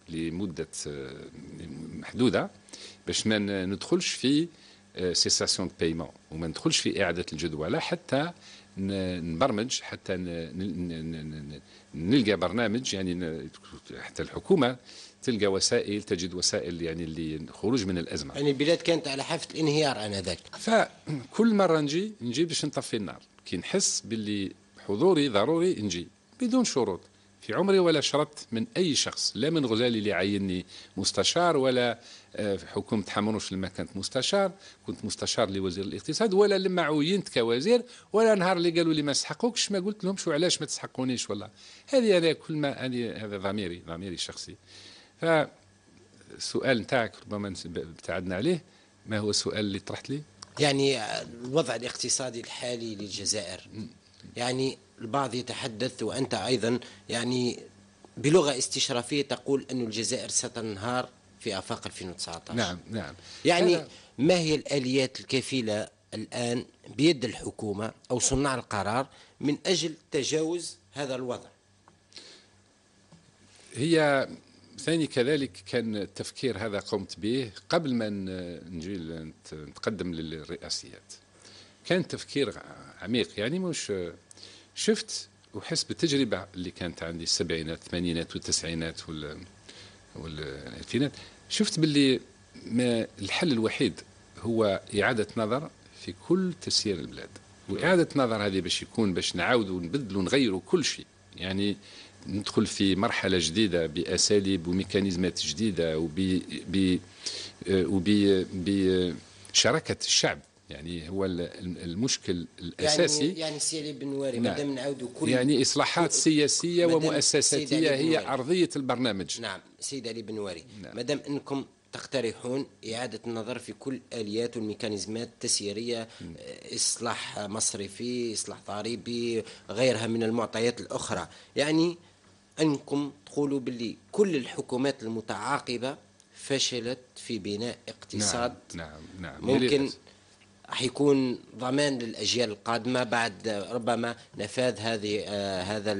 لمده آه، محدوده باش ما ندخلش في سيساسيون دو بايمون وما ندخلش في اعاده الجدوله حتى نبرمج حتى نلقى برنامج يعني حتى الحكومه تلقى وسائل تجد وسائل يعني للخروج من الازمه يعني البلاد كانت على حافه الانهيار انذاك فكل مره نجي نجي باش نطفي النار كي نحس باللي حضوري ضروري نجي بدون شروط في عمري ولا شرطت من اي شخص لا من غزالي اللي عيني مستشار ولا في آه، حكومه حمروش لما كانت مستشار كنت مستشار لوزير الاقتصاد ولا لما عينت كوزير ولا نهار اللي قالوا لي ما سحقوكش ما قلت لهمش وعلاش ما تسحقونيش والله هذه انا كل ما أنا هذا ضميري ضميري الشخصي فالسؤال نتاعك ربما ابتعدنا عليه ما هو السؤال اللي طرحت لي؟ يعني الوضع الاقتصادي الحالي للجزائر يعني البعض يتحدث وأنت أيضا يعني بلغة استشرافية تقول أن الجزائر ستنهار في آفاق 2019 نعم نعم يعني ما هي الآليات الكفيلة الآن بيد الحكومة أو صناع القرار من أجل تجاوز هذا الوضع هي ثاني كذلك كان التفكير هذا قمت به قبل ما نجي نتقدم للرئاسيات كان تفكير عميق يعني مش شفت وحسب التجربة اللي كانت عندي السبعينات الثمانينات والتسعينات والألفينات شفت باللي ما الحل الوحيد هو إعادة نظر في كل تسيير البلاد وإعادة نظر هذه باش يكون باش نعاود ونبدل ونغيروا كل شيء يعني ندخل في مرحله جديده باساليب وميكانيزمات جديده وب بشراكه آه، الشعب يعني هو المشكل الاساسي يعني, يعني سي علي بن واري نعم. مادام نعاودوا كل يعني اصلاحات سياسيه ومؤسساتيه هي ارضيه البرنامج نعم سيد علي بن واري نعم. مادام انكم تقترحون إعادة النظر في كل آليات والميكانيزمات التسييرية نعم. آه، إصلاح مصرفي إصلاح ضريبي غيرها من المعطيات الأخرى يعني أنكم تقولوا باللي كل الحكومات المتعاقبة فشلت في بناء اقتصاد نعم نعم, نعم. ممكن حيكون ضمان للاجيال القادمه بعد ربما نفاذ هذه آه هذا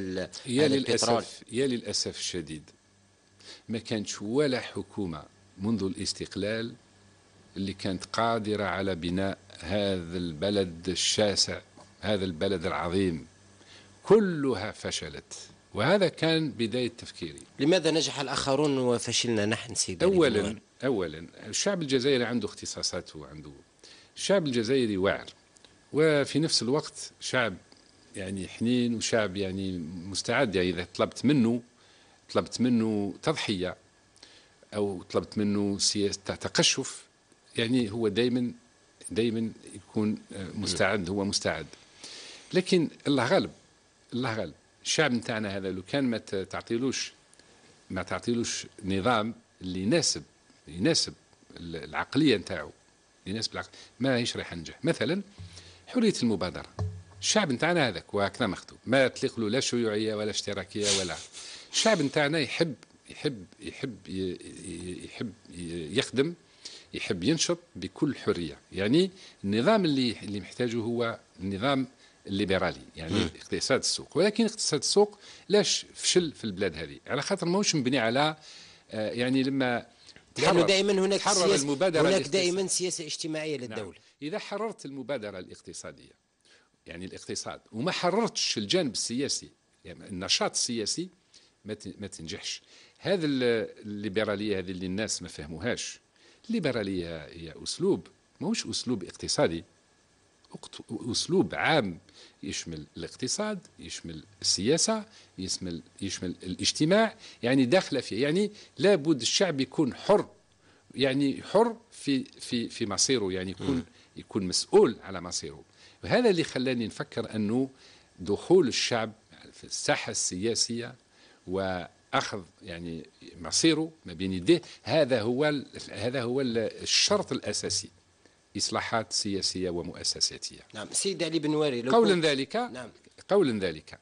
يا للاسف يا للاسف الشديد ما كانتش ولا حكومه منذ الاستقلال اللي كانت قادره على بناء هذا البلد الشاسع هذا البلد العظيم كلها فشلت وهذا كان بداية تفكيري لماذا نجح الآخرون وفشلنا نحن سيدي أولا أولا الشعب الجزائري عنده اختصاصاته وعنده الشعب الجزائري واعر وفي نفس الوقت شعب يعني حنين وشعب يعني مستعد يعني إذا طلبت منه طلبت منه تضحية أو طلبت منه سياسة تقشف يعني هو دائما دائما يكون آه، مستعد هو مستعد لكن الله غالب الله غالب الشعب نتاعنا هذا لو كان ما تعطيلوش ما تعطيلوش نظام اللي يناسب يناسب العقليه نتاعو يناسب العقل ما هيش رايح ينجح مثلا حريه المبادره الشعب نتاعنا هذاك وهكذا مخدوم ما تليق له لا شيوعيه ولا اشتراكيه ولا الشعب نتاعنا يحب يحب يحب يحب يخدم يحب ينشط بكل حريه يعني النظام اللي اللي محتاجه هو نظام الليبرالي يعني م. اقتصاد السوق ولكن اقتصاد السوق لاش فشل في البلاد هذه على خاطر ماهوش مبني على آه، يعني لما تحرر دائما هناك سياسة المبادرة هناك دائما سياسة اجتماعية نعم. للدولة نعم. إذا حررت المبادرة الاقتصادية يعني الاقتصاد وما حررتش الجانب السياسي يعني النشاط السياسي ما تنجحش هذه الليبرالية هذه اللي الناس ما فهموهاش الليبرالية هي أسلوب ماهوش أسلوب اقتصادي اسلوب عام يشمل الاقتصاد يشمل السياسه يشمل يشمل الاجتماع يعني داخله فيه يعني لابد الشعب يكون حر يعني حر في في في مصيره يعني يكون يكون مسؤول على مصيره وهذا اللي خلاني نفكر انه دخول الشعب في الساحه السياسيه واخذ يعني مصيره ما بين يديه هذا هو هذا هو الشرط الاساسي إصلاحات سياسية ومؤسساتية نعم سيد علي بن واري قولا ذلك نعم قولا ذلك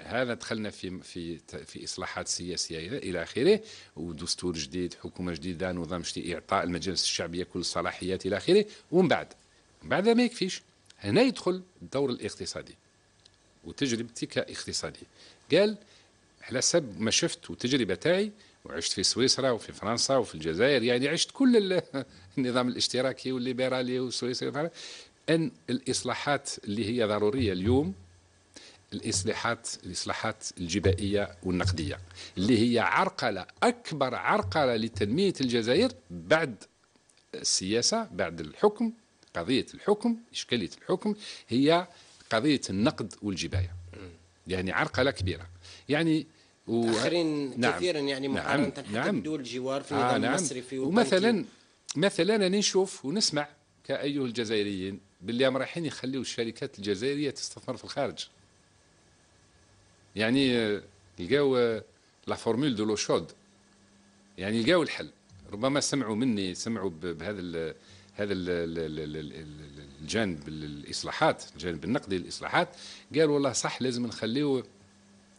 هذا دخلنا في في في اصلاحات سياسيه الى اخره ودستور جديد حكومه جديده نظام جديد اعطاء المجالس الشعبيه كل الصلاحيات الى اخره ومن بعد من بعد ما يكفيش هنا يدخل الدور الاقتصادي وتجربتي كاقتصادي قال على حسب ما شفت والتجربه تاعي وعشت في سويسرا وفي فرنسا وفي الجزائر يعني عشت كل *laughs* النظام الاشتراكي والليبرالي والسويسري ان الاصلاحات اللي هي ضروريه اليوم الاصلاحات الاصلاحات الجبائيه والنقديه اللي هي عرقله اكبر عرقله لتنميه الجزائر بعد السياسه بعد الحكم قضيه الحكم اشكاليه الحكم هي قضيه النقد والجبايه يعني عرقله كبيره يعني متاخرين نعم كثيرا يعني نعم. مقارنه نعم حتى نعم بدول الجوار في النظام آه نعم ومثلا مثلا انا نشوف ونسمع كايها الجزائريين باللي رايحين يخليوا الشركات الجزائريه تستثمر في الخارج يعني لقاو لا فورمول دو لو شود يعني لقاو الحل ربما سمعوا مني سمعوا بهذا الـ هذا الـ الجانب الاصلاحات الجانب النقدي للاصلاحات قالوا والله صح لازم نخليو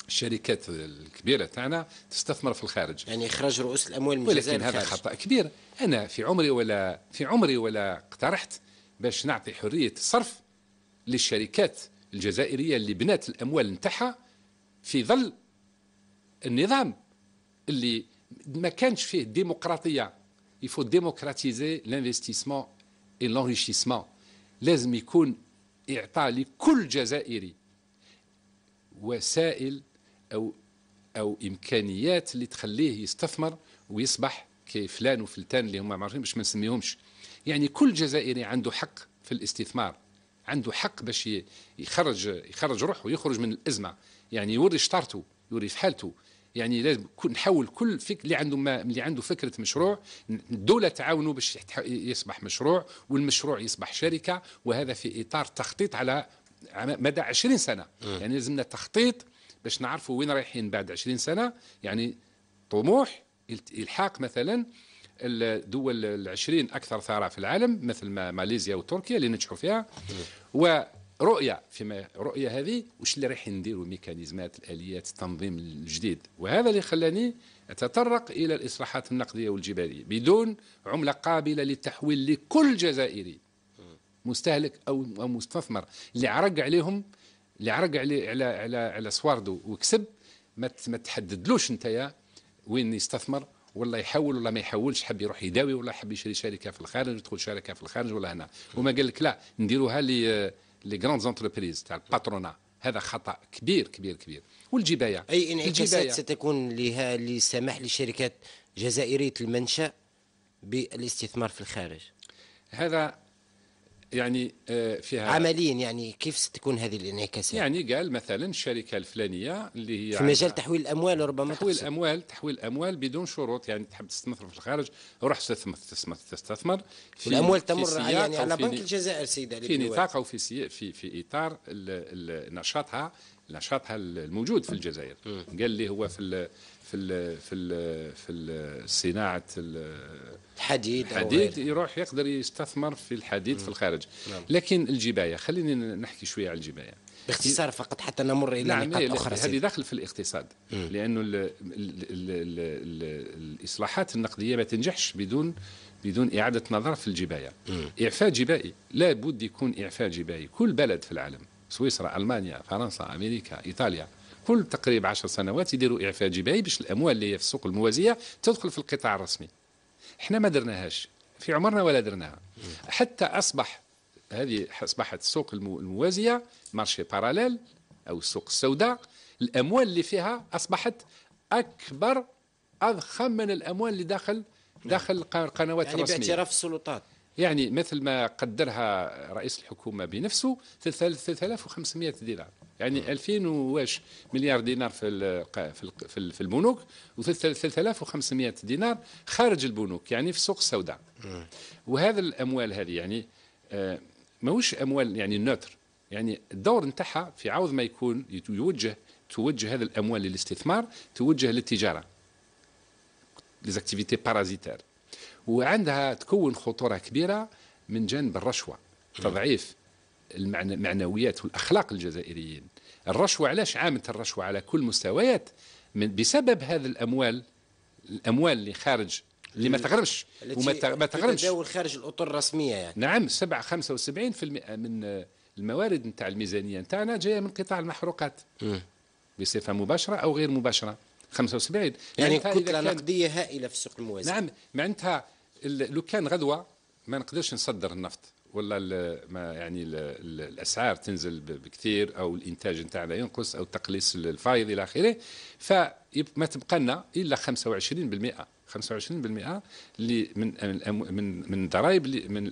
الشركات الكبيره تاعنا تستثمر في الخارج يعني اخراج رؤوس الاموال من ولكن هذا الخارج. خطا كبير انا في عمري ولا في عمري ولا اقترحت باش نعطي حريه الصرف للشركات الجزائريه اللي بنات الاموال نتاعها في ظل النظام اللي ما كانش فيه ديمقراطيه يفو ديموكراتيزي لانفستيسمون اي لونريشيسمون لازم يكون اعطاء لكل جزائري وسائل او او امكانيات اللي تخليه يستثمر ويصبح كفلان وفلتان اللي هما معروفين باش ما نسميهمش يعني كل جزائري عنده حق في الاستثمار عنده حق باش يخرج يخرج روحه ويخرج من الازمه يعني يوري شطارته يوري في حالته يعني لازم نحول كل فكر اللي عنده ما اللي عنده فكره مشروع الدوله تعاونه باش يصبح مشروع والمشروع يصبح شركه وهذا في اطار تخطيط على مدى 20 سنه يعني لازمنا تخطيط باش نعرفوا وين رايحين بعد 20 سنه يعني طموح الحاق مثلا الدول العشرين اكثر ثراء في العالم مثل ما ماليزيا وتركيا اللي نجحوا فيها ورؤيه فيما رؤيه هذه وش اللي رايحين نديروا ميكانيزمات الاليات التنظيم الجديد وهذا اللي خلاني اتطرق الى الاصلاحات النقديه والجباليه بدون عمله قابله للتحويل لكل جزائري مستهلك او مستثمر اللي عرق عليهم اللي عرق علي على على على سواردو وكسب ما ما تحددلوش نتايا وين يستثمر ولا يحول ولا ما يحولش حب يروح يداوي ولا حب يشري شركه في الخارج يدخل شركه في الخارج ولا هنا وما قال لك لا نديروها لي لي غراند انتربريز تاع الباترونا هذا خطا كبير كبير كبير والجبايه اي انعكاسات ستكون لها لسماح لشركات جزائريه المنشا بالاستثمار في الخارج هذا يعني آه، فيها عمليا يعني كيف ستكون هذه الانعكاسات؟ يعني قال مثلا الشركه الفلانيه اللي هي في مجال تحويل الاموال ربما تحويل الاموال تحويل الاموال بدون شروط يعني تحب تستثمر في الخارج روح استثمر تستثمر, تستثمر في الاموال تمر يعني في يعني على بنك الجزائر سيدي في نطاق او في في في اطار نشاطها الأشخاص الموجود في الجزائر قال لي هو في الـ في الـ في الـ في صناعه الحديد الحديد يروح يقدر يستثمر في الحديد في الخارج نعم. لكن الجبايه خليني نحكي شويه على الجبايه باختصار فقط حتى نمر الى نعم نقاط اخرى هذه داخل في الاقتصاد مم. لانه الـ الـ الـ الـ الـ الاصلاحات النقديه ما تنجحش بدون بدون اعاده نظر في الجبايه مم. اعفاء جبائي لابد يكون اعفاء جبائي كل بلد في العالم سويسرا ألمانيا فرنسا أمريكا إيطاليا كل تقريبا عشر سنوات يديروا إعفاء جبائي باش الأموال اللي هي في السوق الموازية تدخل في القطاع الرسمي احنا ما درناهاش في عمرنا ولا درناها حتى أصبح هذه أصبحت السوق الموازية مارشي باراليل أو السوق السوداء الأموال اللي فيها أصبحت أكبر أضخم من الأموال اللي داخل داخل القنوات يعني الرسمية يعني باعتراف السلطات يعني مثل ما قدرها رئيس الحكومة بنفسه 3500 دينار يعني 2000 واش مليار دينار في في البنوك و 3500 دينار خارج البنوك يعني في السوق السوداء وهذا الاموال هذه يعني آه، ماهوش اموال يعني نوتر يعني الدور نتاعها في عوض ما يكون يوجه توجه هذه الاموال للاستثمار توجه للتجاره ليزاكتيفيتي بارازيتير وعندها تكون خطوره كبيره من جانب الرشوه تضعيف المعنويات والاخلاق الجزائريين الرشوه علاش عامه الرشوه على كل مستويات من بسبب هذه الاموال الاموال اللي خارج اللي ما تغرمش وما تغرمش تداول خارج الاطر الرسميه يعني نعم 7 75% من الموارد نتاع الميزانيه نتاعنا جايه من قطاع المحروقات بصفه مباشره او غير مباشره 75 يعني, كتله نقديه هائله في السوق الموازي نعم معناتها لو كان غدوه ما نقدرش نصدر النفط ولا ما يعني الاسعار تنزل بكثير او الانتاج نتاعنا ينقص او تقليص الفايض الى اخره فما تبقى لنا الا 25% 25% اللي من من من ضرائب من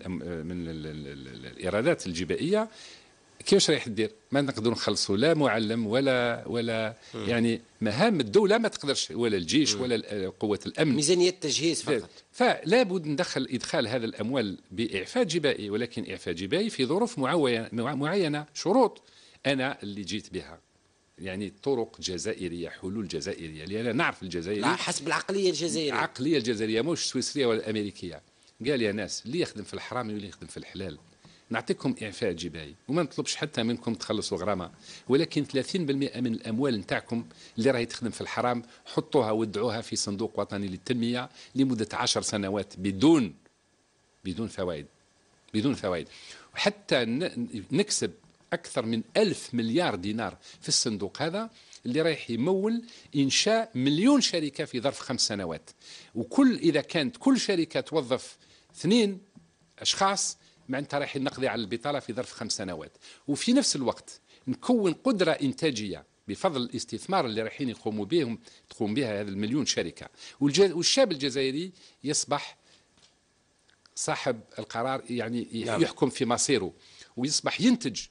من الايرادات الجبائيه كيفاش رايح دير ما نقدروا نخلصوا لا معلم ولا ولا م. يعني مهام الدوله ما تقدرش ولا الجيش م. ولا قوه الامن ميزانيه التجهيز فقط فلا بد ندخل ادخال هذا الاموال باعفاء جبائي ولكن اعفاء جبائي في ظروف معينه شروط انا اللي جيت بها يعني طرق جزائريه حلول جزائريه لان يعني نعرف الجزائري لا حسب العقليه الجزائريه العقليه الجزائريه مش سويسريه ولا امريكيه قال يا ناس اللي يخدم في الحرام يولي يخدم في الحلال نعطيكم إعفاء جبائي وما نطلبش حتى منكم تخلصوا غرامة ولكن 30% من الأموال نتاعكم اللي راهي تخدم في الحرام حطوها ودعوها في صندوق وطني للتنمية لمدة 10 سنوات بدون بدون فوائد بدون فوائد وحتى نكسب أكثر من ألف مليار دينار في الصندوق هذا اللي رايح يمول إنشاء مليون شركة في ظرف خمس سنوات وكل إذا كانت كل شركة توظف اثنين أشخاص معناتها رايحين نقضي على البطاله في ظرف خمس سنوات وفي نفس الوقت نكون قدره انتاجيه بفضل الاستثمار اللي رايحين يقوموا بهم تقوم بها هذا المليون شركه والشاب الجزائري يصبح صاحب القرار يعني نعم. يحكم في مصيره ويصبح ينتج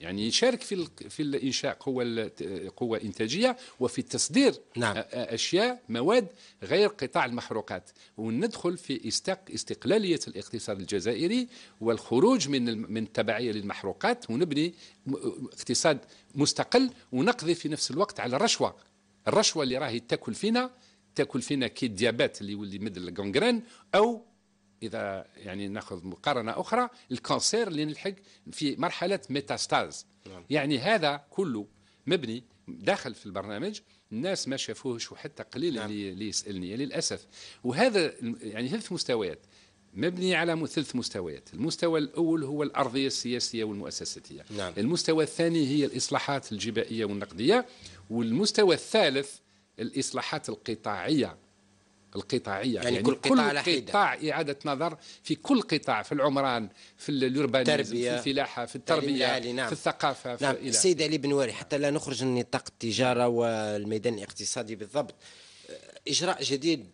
يعني يشارك في في انشاء قوه قوه انتاجيه وفي تصدير نعم. اشياء مواد غير قطاع المحروقات وندخل في استقلاليه الاقتصاد الجزائري والخروج من من التبعيه للمحروقات ونبني اقتصاد مستقل ونقضي في نفس الوقت على الرشوه الرشوه اللي راهي تاكل فينا تاكل فينا كي الديابات اللي يولي مد الكونغرين او اذا يعني ناخذ مقارنه اخرى الكانسير اللي نلحق في مرحله ميتاستاز نعم. يعني هذا كله مبني داخل في البرنامج الناس ما شافوهش وحتى قليل نعم. اللي, اللي يسالني للاسف وهذا يعني ثلاث مستويات مبني على ثلاث مستويات المستوى الأول هو الأرضية السياسية والمؤسساتية نعم. المستوى الثاني هي الإصلاحات الجبائية والنقدية والمستوى الثالث الإصلاحات القطاعية القطاعيه يعني, يعني كل قطاع كل قطاع اعاده نظر في كل قطاع في العمران في اليوربانيزم في الفلاحه في التربيه نعم. في الثقافه نعم. في السيد علي بن واري حتى لا نخرج من نطاق التجاره والميدان الاقتصادي بالضبط اجراء جديد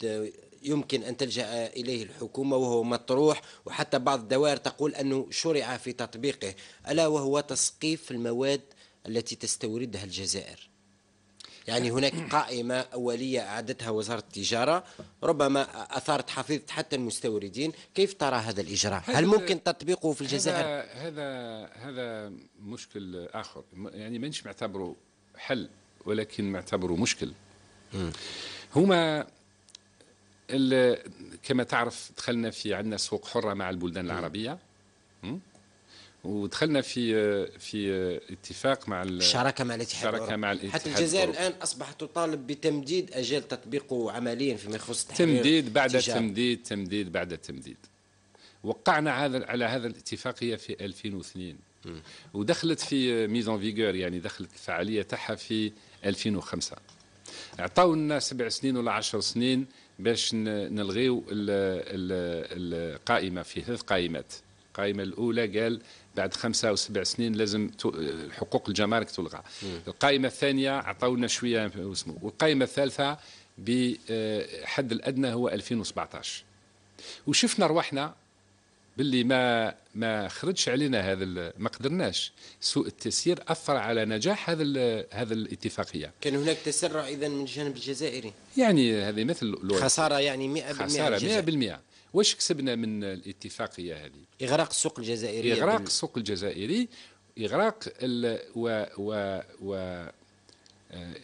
يمكن ان تلجا اليه الحكومه وهو مطروح وحتى بعض الدوائر تقول انه شرع في تطبيقه الا وهو تسقيف المواد التي تستوردها الجزائر يعني هناك قائمة أولية أعدتها وزارة التجارة ربما أثارت حفيظة حتى المستوردين كيف ترى هذا الإجراء؟ هل ممكن تطبيقه في الجزائر؟ هذا هذا, هذا مشكل آخر يعني منش معتبره حل ولكن معتبره مشكل هما كما تعرف دخلنا في عندنا سوق حرة مع البلدان العربية م. ودخلنا في في اتفاق مع الشراكه مع الاتحاد الشراكه مع الاتحاد حتى الجزائر الان اصبحت تطالب بتمديد اجل تطبيقه عمليا فيما يخص تمديد بعد تجارة. تمديد تمديد بعد تمديد وقعنا هذا على هذا الاتفاقيه في 2002 ودخلت في ميزون فيغور يعني دخلت الفعاليه تاعها في 2005 عطاو لنا سبع سنين ولا عشر سنين باش نلغيو القائمه في ثلاث قائمات القائمة الأولى قال بعد خمسة أو سبع سنين لازم حقوق الجمارك تلغى القائمة الثانية عطاونا شوية اسمه والقائمة الثالثة بحد آه، الأدنى هو 2017 وشفنا رواحنا باللي ما ما خرجش علينا هذا ما قدرناش سوء التسيير اثر على نجاح هذا هذا الاتفاقيه كان هناك تسرع اذا من الجانب الجزائري يعني هذه مثل خساره يعني 100% خساره 100% واش كسبنا من الاتفاقيه هذه اغراق السوق الجزائري اغراق بال... السوق الجزائري اغراق ال... و... و... و...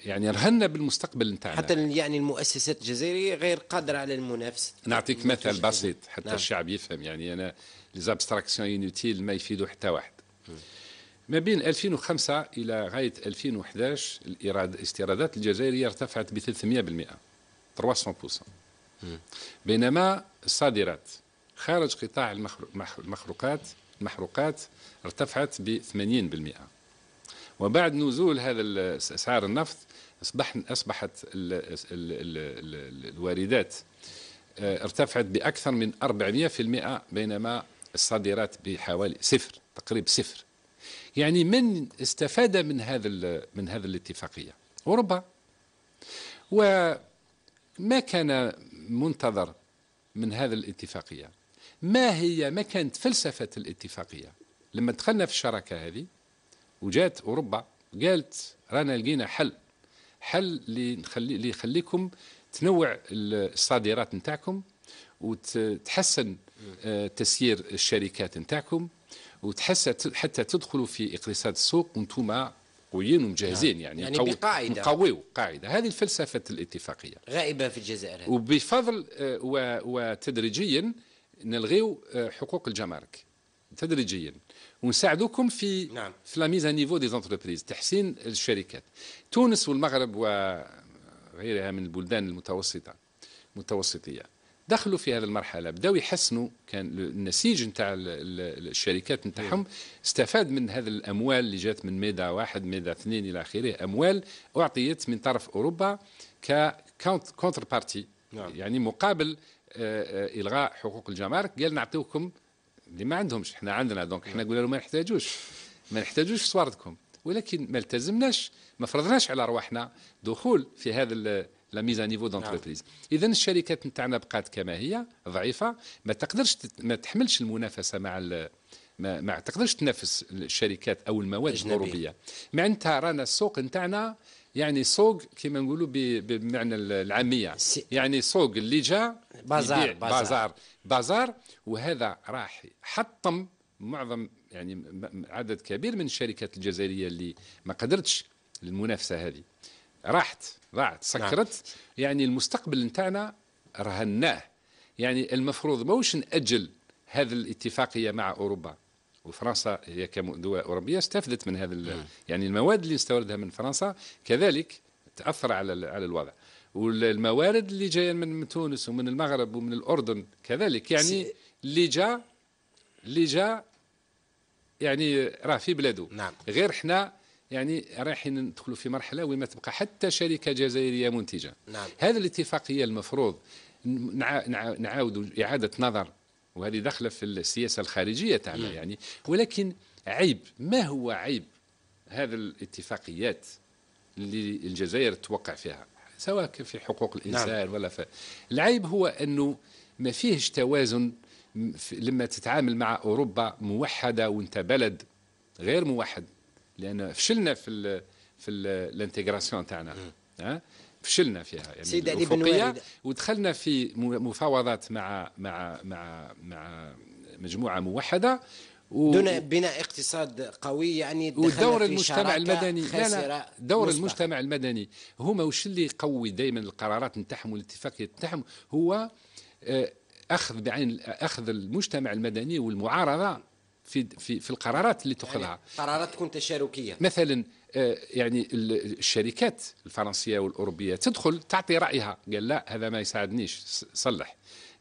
يعني رهنا بالمستقبل نتاعنا حتى يعني المؤسسات الجزائريه غير قادره على المنافسه نعطيك مثال بسيط حتى نعم. الشعب يفهم يعني انا ليزابستراكسيون انوتيل ما يفيدوا حتى واحد ما بين 2005 الى غايه 2011 الاستيرادات الجزائريه ارتفعت ب 300% 300% بينما الصادرات خارج قطاع المخروقات المحروقات ارتفعت ب 80% وبعد نزول هذا اسعار النفط اصبح اصبحت الواردات آه، ارتفعت باكثر من 400% بينما الصادرات بحوالي صفر تقريبا صفر يعني من استفاد من هذا من هذا الاتفاقيه اوروبا وما كان المنتظر من هذا الاتفاقية ما هي ما كانت فلسفة الاتفاقية لما دخلنا في الشراكة هذه وجات أوروبا قالت رانا لقينا حل حل اللي ليخليكم تنوع الصادرات نتاعكم وتحسن آه، تسيير الشركات نتاعكم وتحسن حتى تدخلوا في اقتصاد السوق وانتم قويين ومجهزين نعم. يعني, يعني قوي بقاعدة قوي قاعدة هذه الفلسفة الاتفاقية غائبة في الجزائر هذه. وبفضل آه، وتدريجيا نلغيو آه، حقوق الجمارك تدريجيا ونساعدوكم في نعم. في لا ميزا نيفو دي زونتربريز تحسين الشركات تونس والمغرب وغيرها آه، من البلدان المتوسطه متوسطيه دخلوا في هذه المرحله بداوا يحسنوا كان النسيج نتاع الشركات نتاعهم استفاد من هذه الاموال اللي جات من ميدا واحد ميدا اثنين الى اخره اموال اعطيت من طرف اوروبا كونتر بارتي نعم. يعني مقابل آه، آه، الغاء حقوق الجمارك قال نعطيكم اللي ما عندهمش احنا عندنا دونك احنا قلنا ما نحتاجوش ما نحتاجوش صواردكم ولكن ما التزمناش ما فرضناش على رواحنا دخول في هذا لا ميزا نيفو دونتربريز اذا الشركات نتاعنا بقات كما هي ضعيفه ما تقدرش ما تحملش المنافسه مع ال ما, ما تقدرش تنافس الشركات او المواد الاوروبيه معناتها رانا السوق نتاعنا يعني سوق كما نقولوا بمعنى العاميه يعني سوق اللي جا بازار بازار بازار وهذا راح حطم معظم يعني عدد كبير من الشركات الجزائريه اللي ما قدرتش المنافسه هذه راحت راحت نعم. سكرت نعم. يعني المستقبل نتاعنا رهناه يعني المفروض ماهوش نأجل هذه الاتفاقية مع أوروبا وفرنسا هي كدول أوروبية استفدت من هذا نعم. يعني المواد اللي استوردها من فرنسا كذلك تأثر على على الوضع والموارد اللي جايه من تونس ومن المغرب ومن الأردن كذلك يعني اللي جا اللي جا يعني راه في بلاده نعم. غير احنا يعني رايحين ندخلوا في مرحله وين ما تبقى حتى شركه جزائريه منتجه نعم. هذه الاتفاقيه المفروض نعاود اعاده نظر وهذه داخله في السياسه الخارجيه تاعنا يعني ولكن عيب ما هو عيب هذه الاتفاقيات اللي الجزائر توقع فيها سواء في حقوق نعم. الانسان نعم. ولا في العيب هو انه ما فيهش توازن لما تتعامل مع اوروبا موحده وانت بلد غير موحد لان فشلنا في في الانتجراسيون تاعنا فشلنا فيها يعني سيد علي بن ودخلنا في مفاوضات مع مع مع مع مجموعه موحده و... دون بناء اقتصاد قوي يعني ودور المجتمع المدني لا دور مصبح. المجتمع المدني هما وش اللي يقوي دائما القرارات نتاعهم والاتفاقيات نتاعهم هو آه، اخذ بعين اخذ المجتمع المدني والمعارضه في في في القرارات اللي تاخذها يعني قرارات تكون تشاركيه مثلا آه، يعني الشركات الفرنسيه والاوروبيه تدخل تعطي رايها قال لا هذا ما يساعدنيش صلح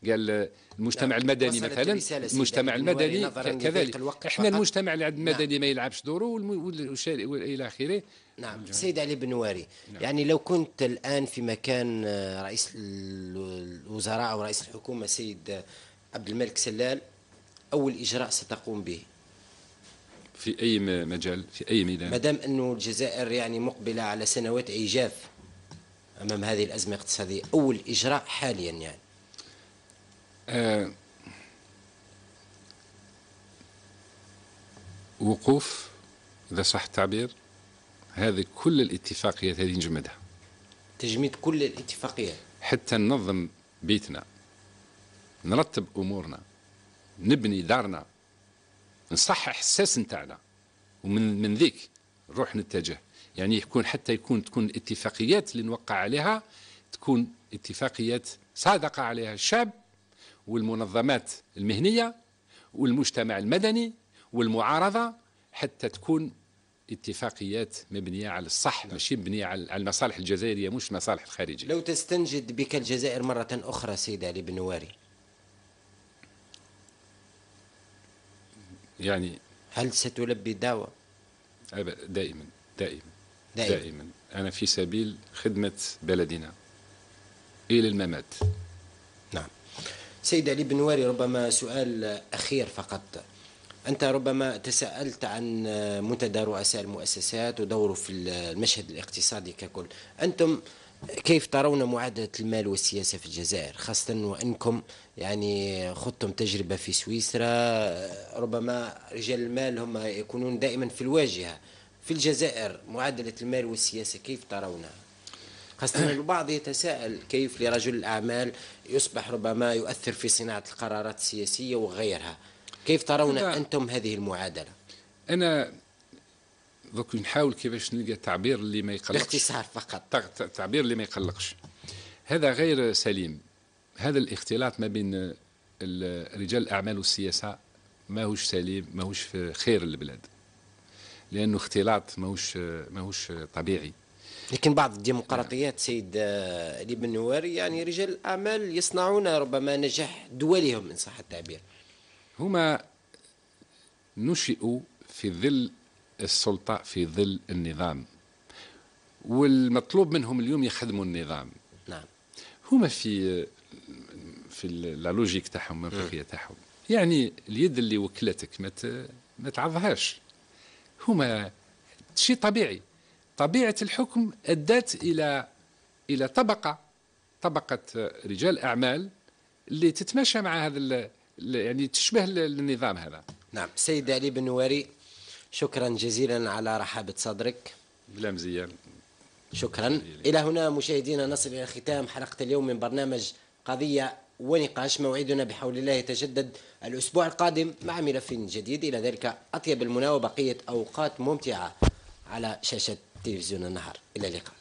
قال آه، المجتمع المدني مثلا المجتمع يعني المدني كذلك احنا المجتمع نعم. المدني نعم. ما يلعبش دوره والى اخره نعم. نعم سيد علي بن واري نعم. يعني لو كنت الان في مكان آه، رئيس الوزراء او رئيس الحكومه سيد عبد الملك سلال أول إجراء ستقوم به في أي مجال في أي ميدان دام أنه الجزائر يعني مقبلة على سنوات عجاف أمام هذه الأزمة الاقتصادية أول إجراء حاليا يعني آه وقوف إذا صح التعبير هذه كل الاتفاقيات هذه نجمدها تجميد كل الاتفاقيات حتى ننظم بيتنا نرتب أمورنا نبني دارنا نصحح الساس نتاعنا ومن من ذيك نروح نتجه يعني يكون حتى يكون تكون الاتفاقيات اللي نوقع عليها تكون اتفاقيات صادقة عليها الشعب والمنظمات المهنية والمجتمع المدني والمعارضة حتى تكون اتفاقيات مبنية على الصح نعم. ماشي مبنية على المصالح الجزائرية مش المصالح الخارجية لو تستنجد بك الجزائر مرة أخرى سيدة لبنواري يعني هل ستلبي الدعوة؟ دائما دائما دائما, دائما. أنا في سبيل خدمة بلدنا إلى الممات نعم سيد علي بن واري ربما سؤال أخير فقط أنت ربما تساءلت عن منتدى رؤساء المؤسسات ودوره في المشهد الاقتصادي ككل أنتم كيف ترون معادلة المال والسياسة في الجزائر خاصة وأنكم يعني خضتم تجربة في سويسرا ربما رجال المال هم يكونون دائما في الواجهة في الجزائر معادلة المال والسياسة كيف ترونها خاصة *coughs* البعض يتساءل كيف لرجل الأعمال يصبح ربما يؤثر في صناعة القرارات السياسية وغيرها كيف ترون أنتم هذه المعادلة أنا دوك نحاول كيفاش نلقى تعبير اللي ما يقلقش الاختصار فقط تعبير اللي ما يقلقش هذا غير سليم هذا الاختلاط ما بين رجال الاعمال والسياسه ماهوش سليم ماهوش في خير البلاد لانه اختلاط ماهوش ماهوش طبيعي لكن بعض الديمقراطيات نعم. سيد آه، علي بن نواري يعني رجال الاعمال يصنعون ربما نجاح دولهم ان صح التعبير هما نشئوا في ظل السلطة في ظل النظام والمطلوب منهم اليوم يخدموا النظام نعم هما في في لا لوجيك تاعهم المنطقيه تاعهم يعني اليد اللي وكلتك ما ما تعضهاش هما شيء طبيعي طبيعه الحكم ادت الى الى طبقه طبقه رجال اعمال اللي تتماشى مع هذا يعني تشبه النظام هذا نعم سيد علي بن نواري شكرا جزيلا على رحابة صدرك بلا مزيان شكرا إلى هنا مشاهدينا نصل إلى ختام حلقة اليوم من برنامج قضية ونقاش موعدنا بحول الله يتجدد الأسبوع القادم مع ملف جديد إلى ذلك أطيب المنى وبقية أوقات ممتعة على شاشة تلفزيون النهار إلى اللقاء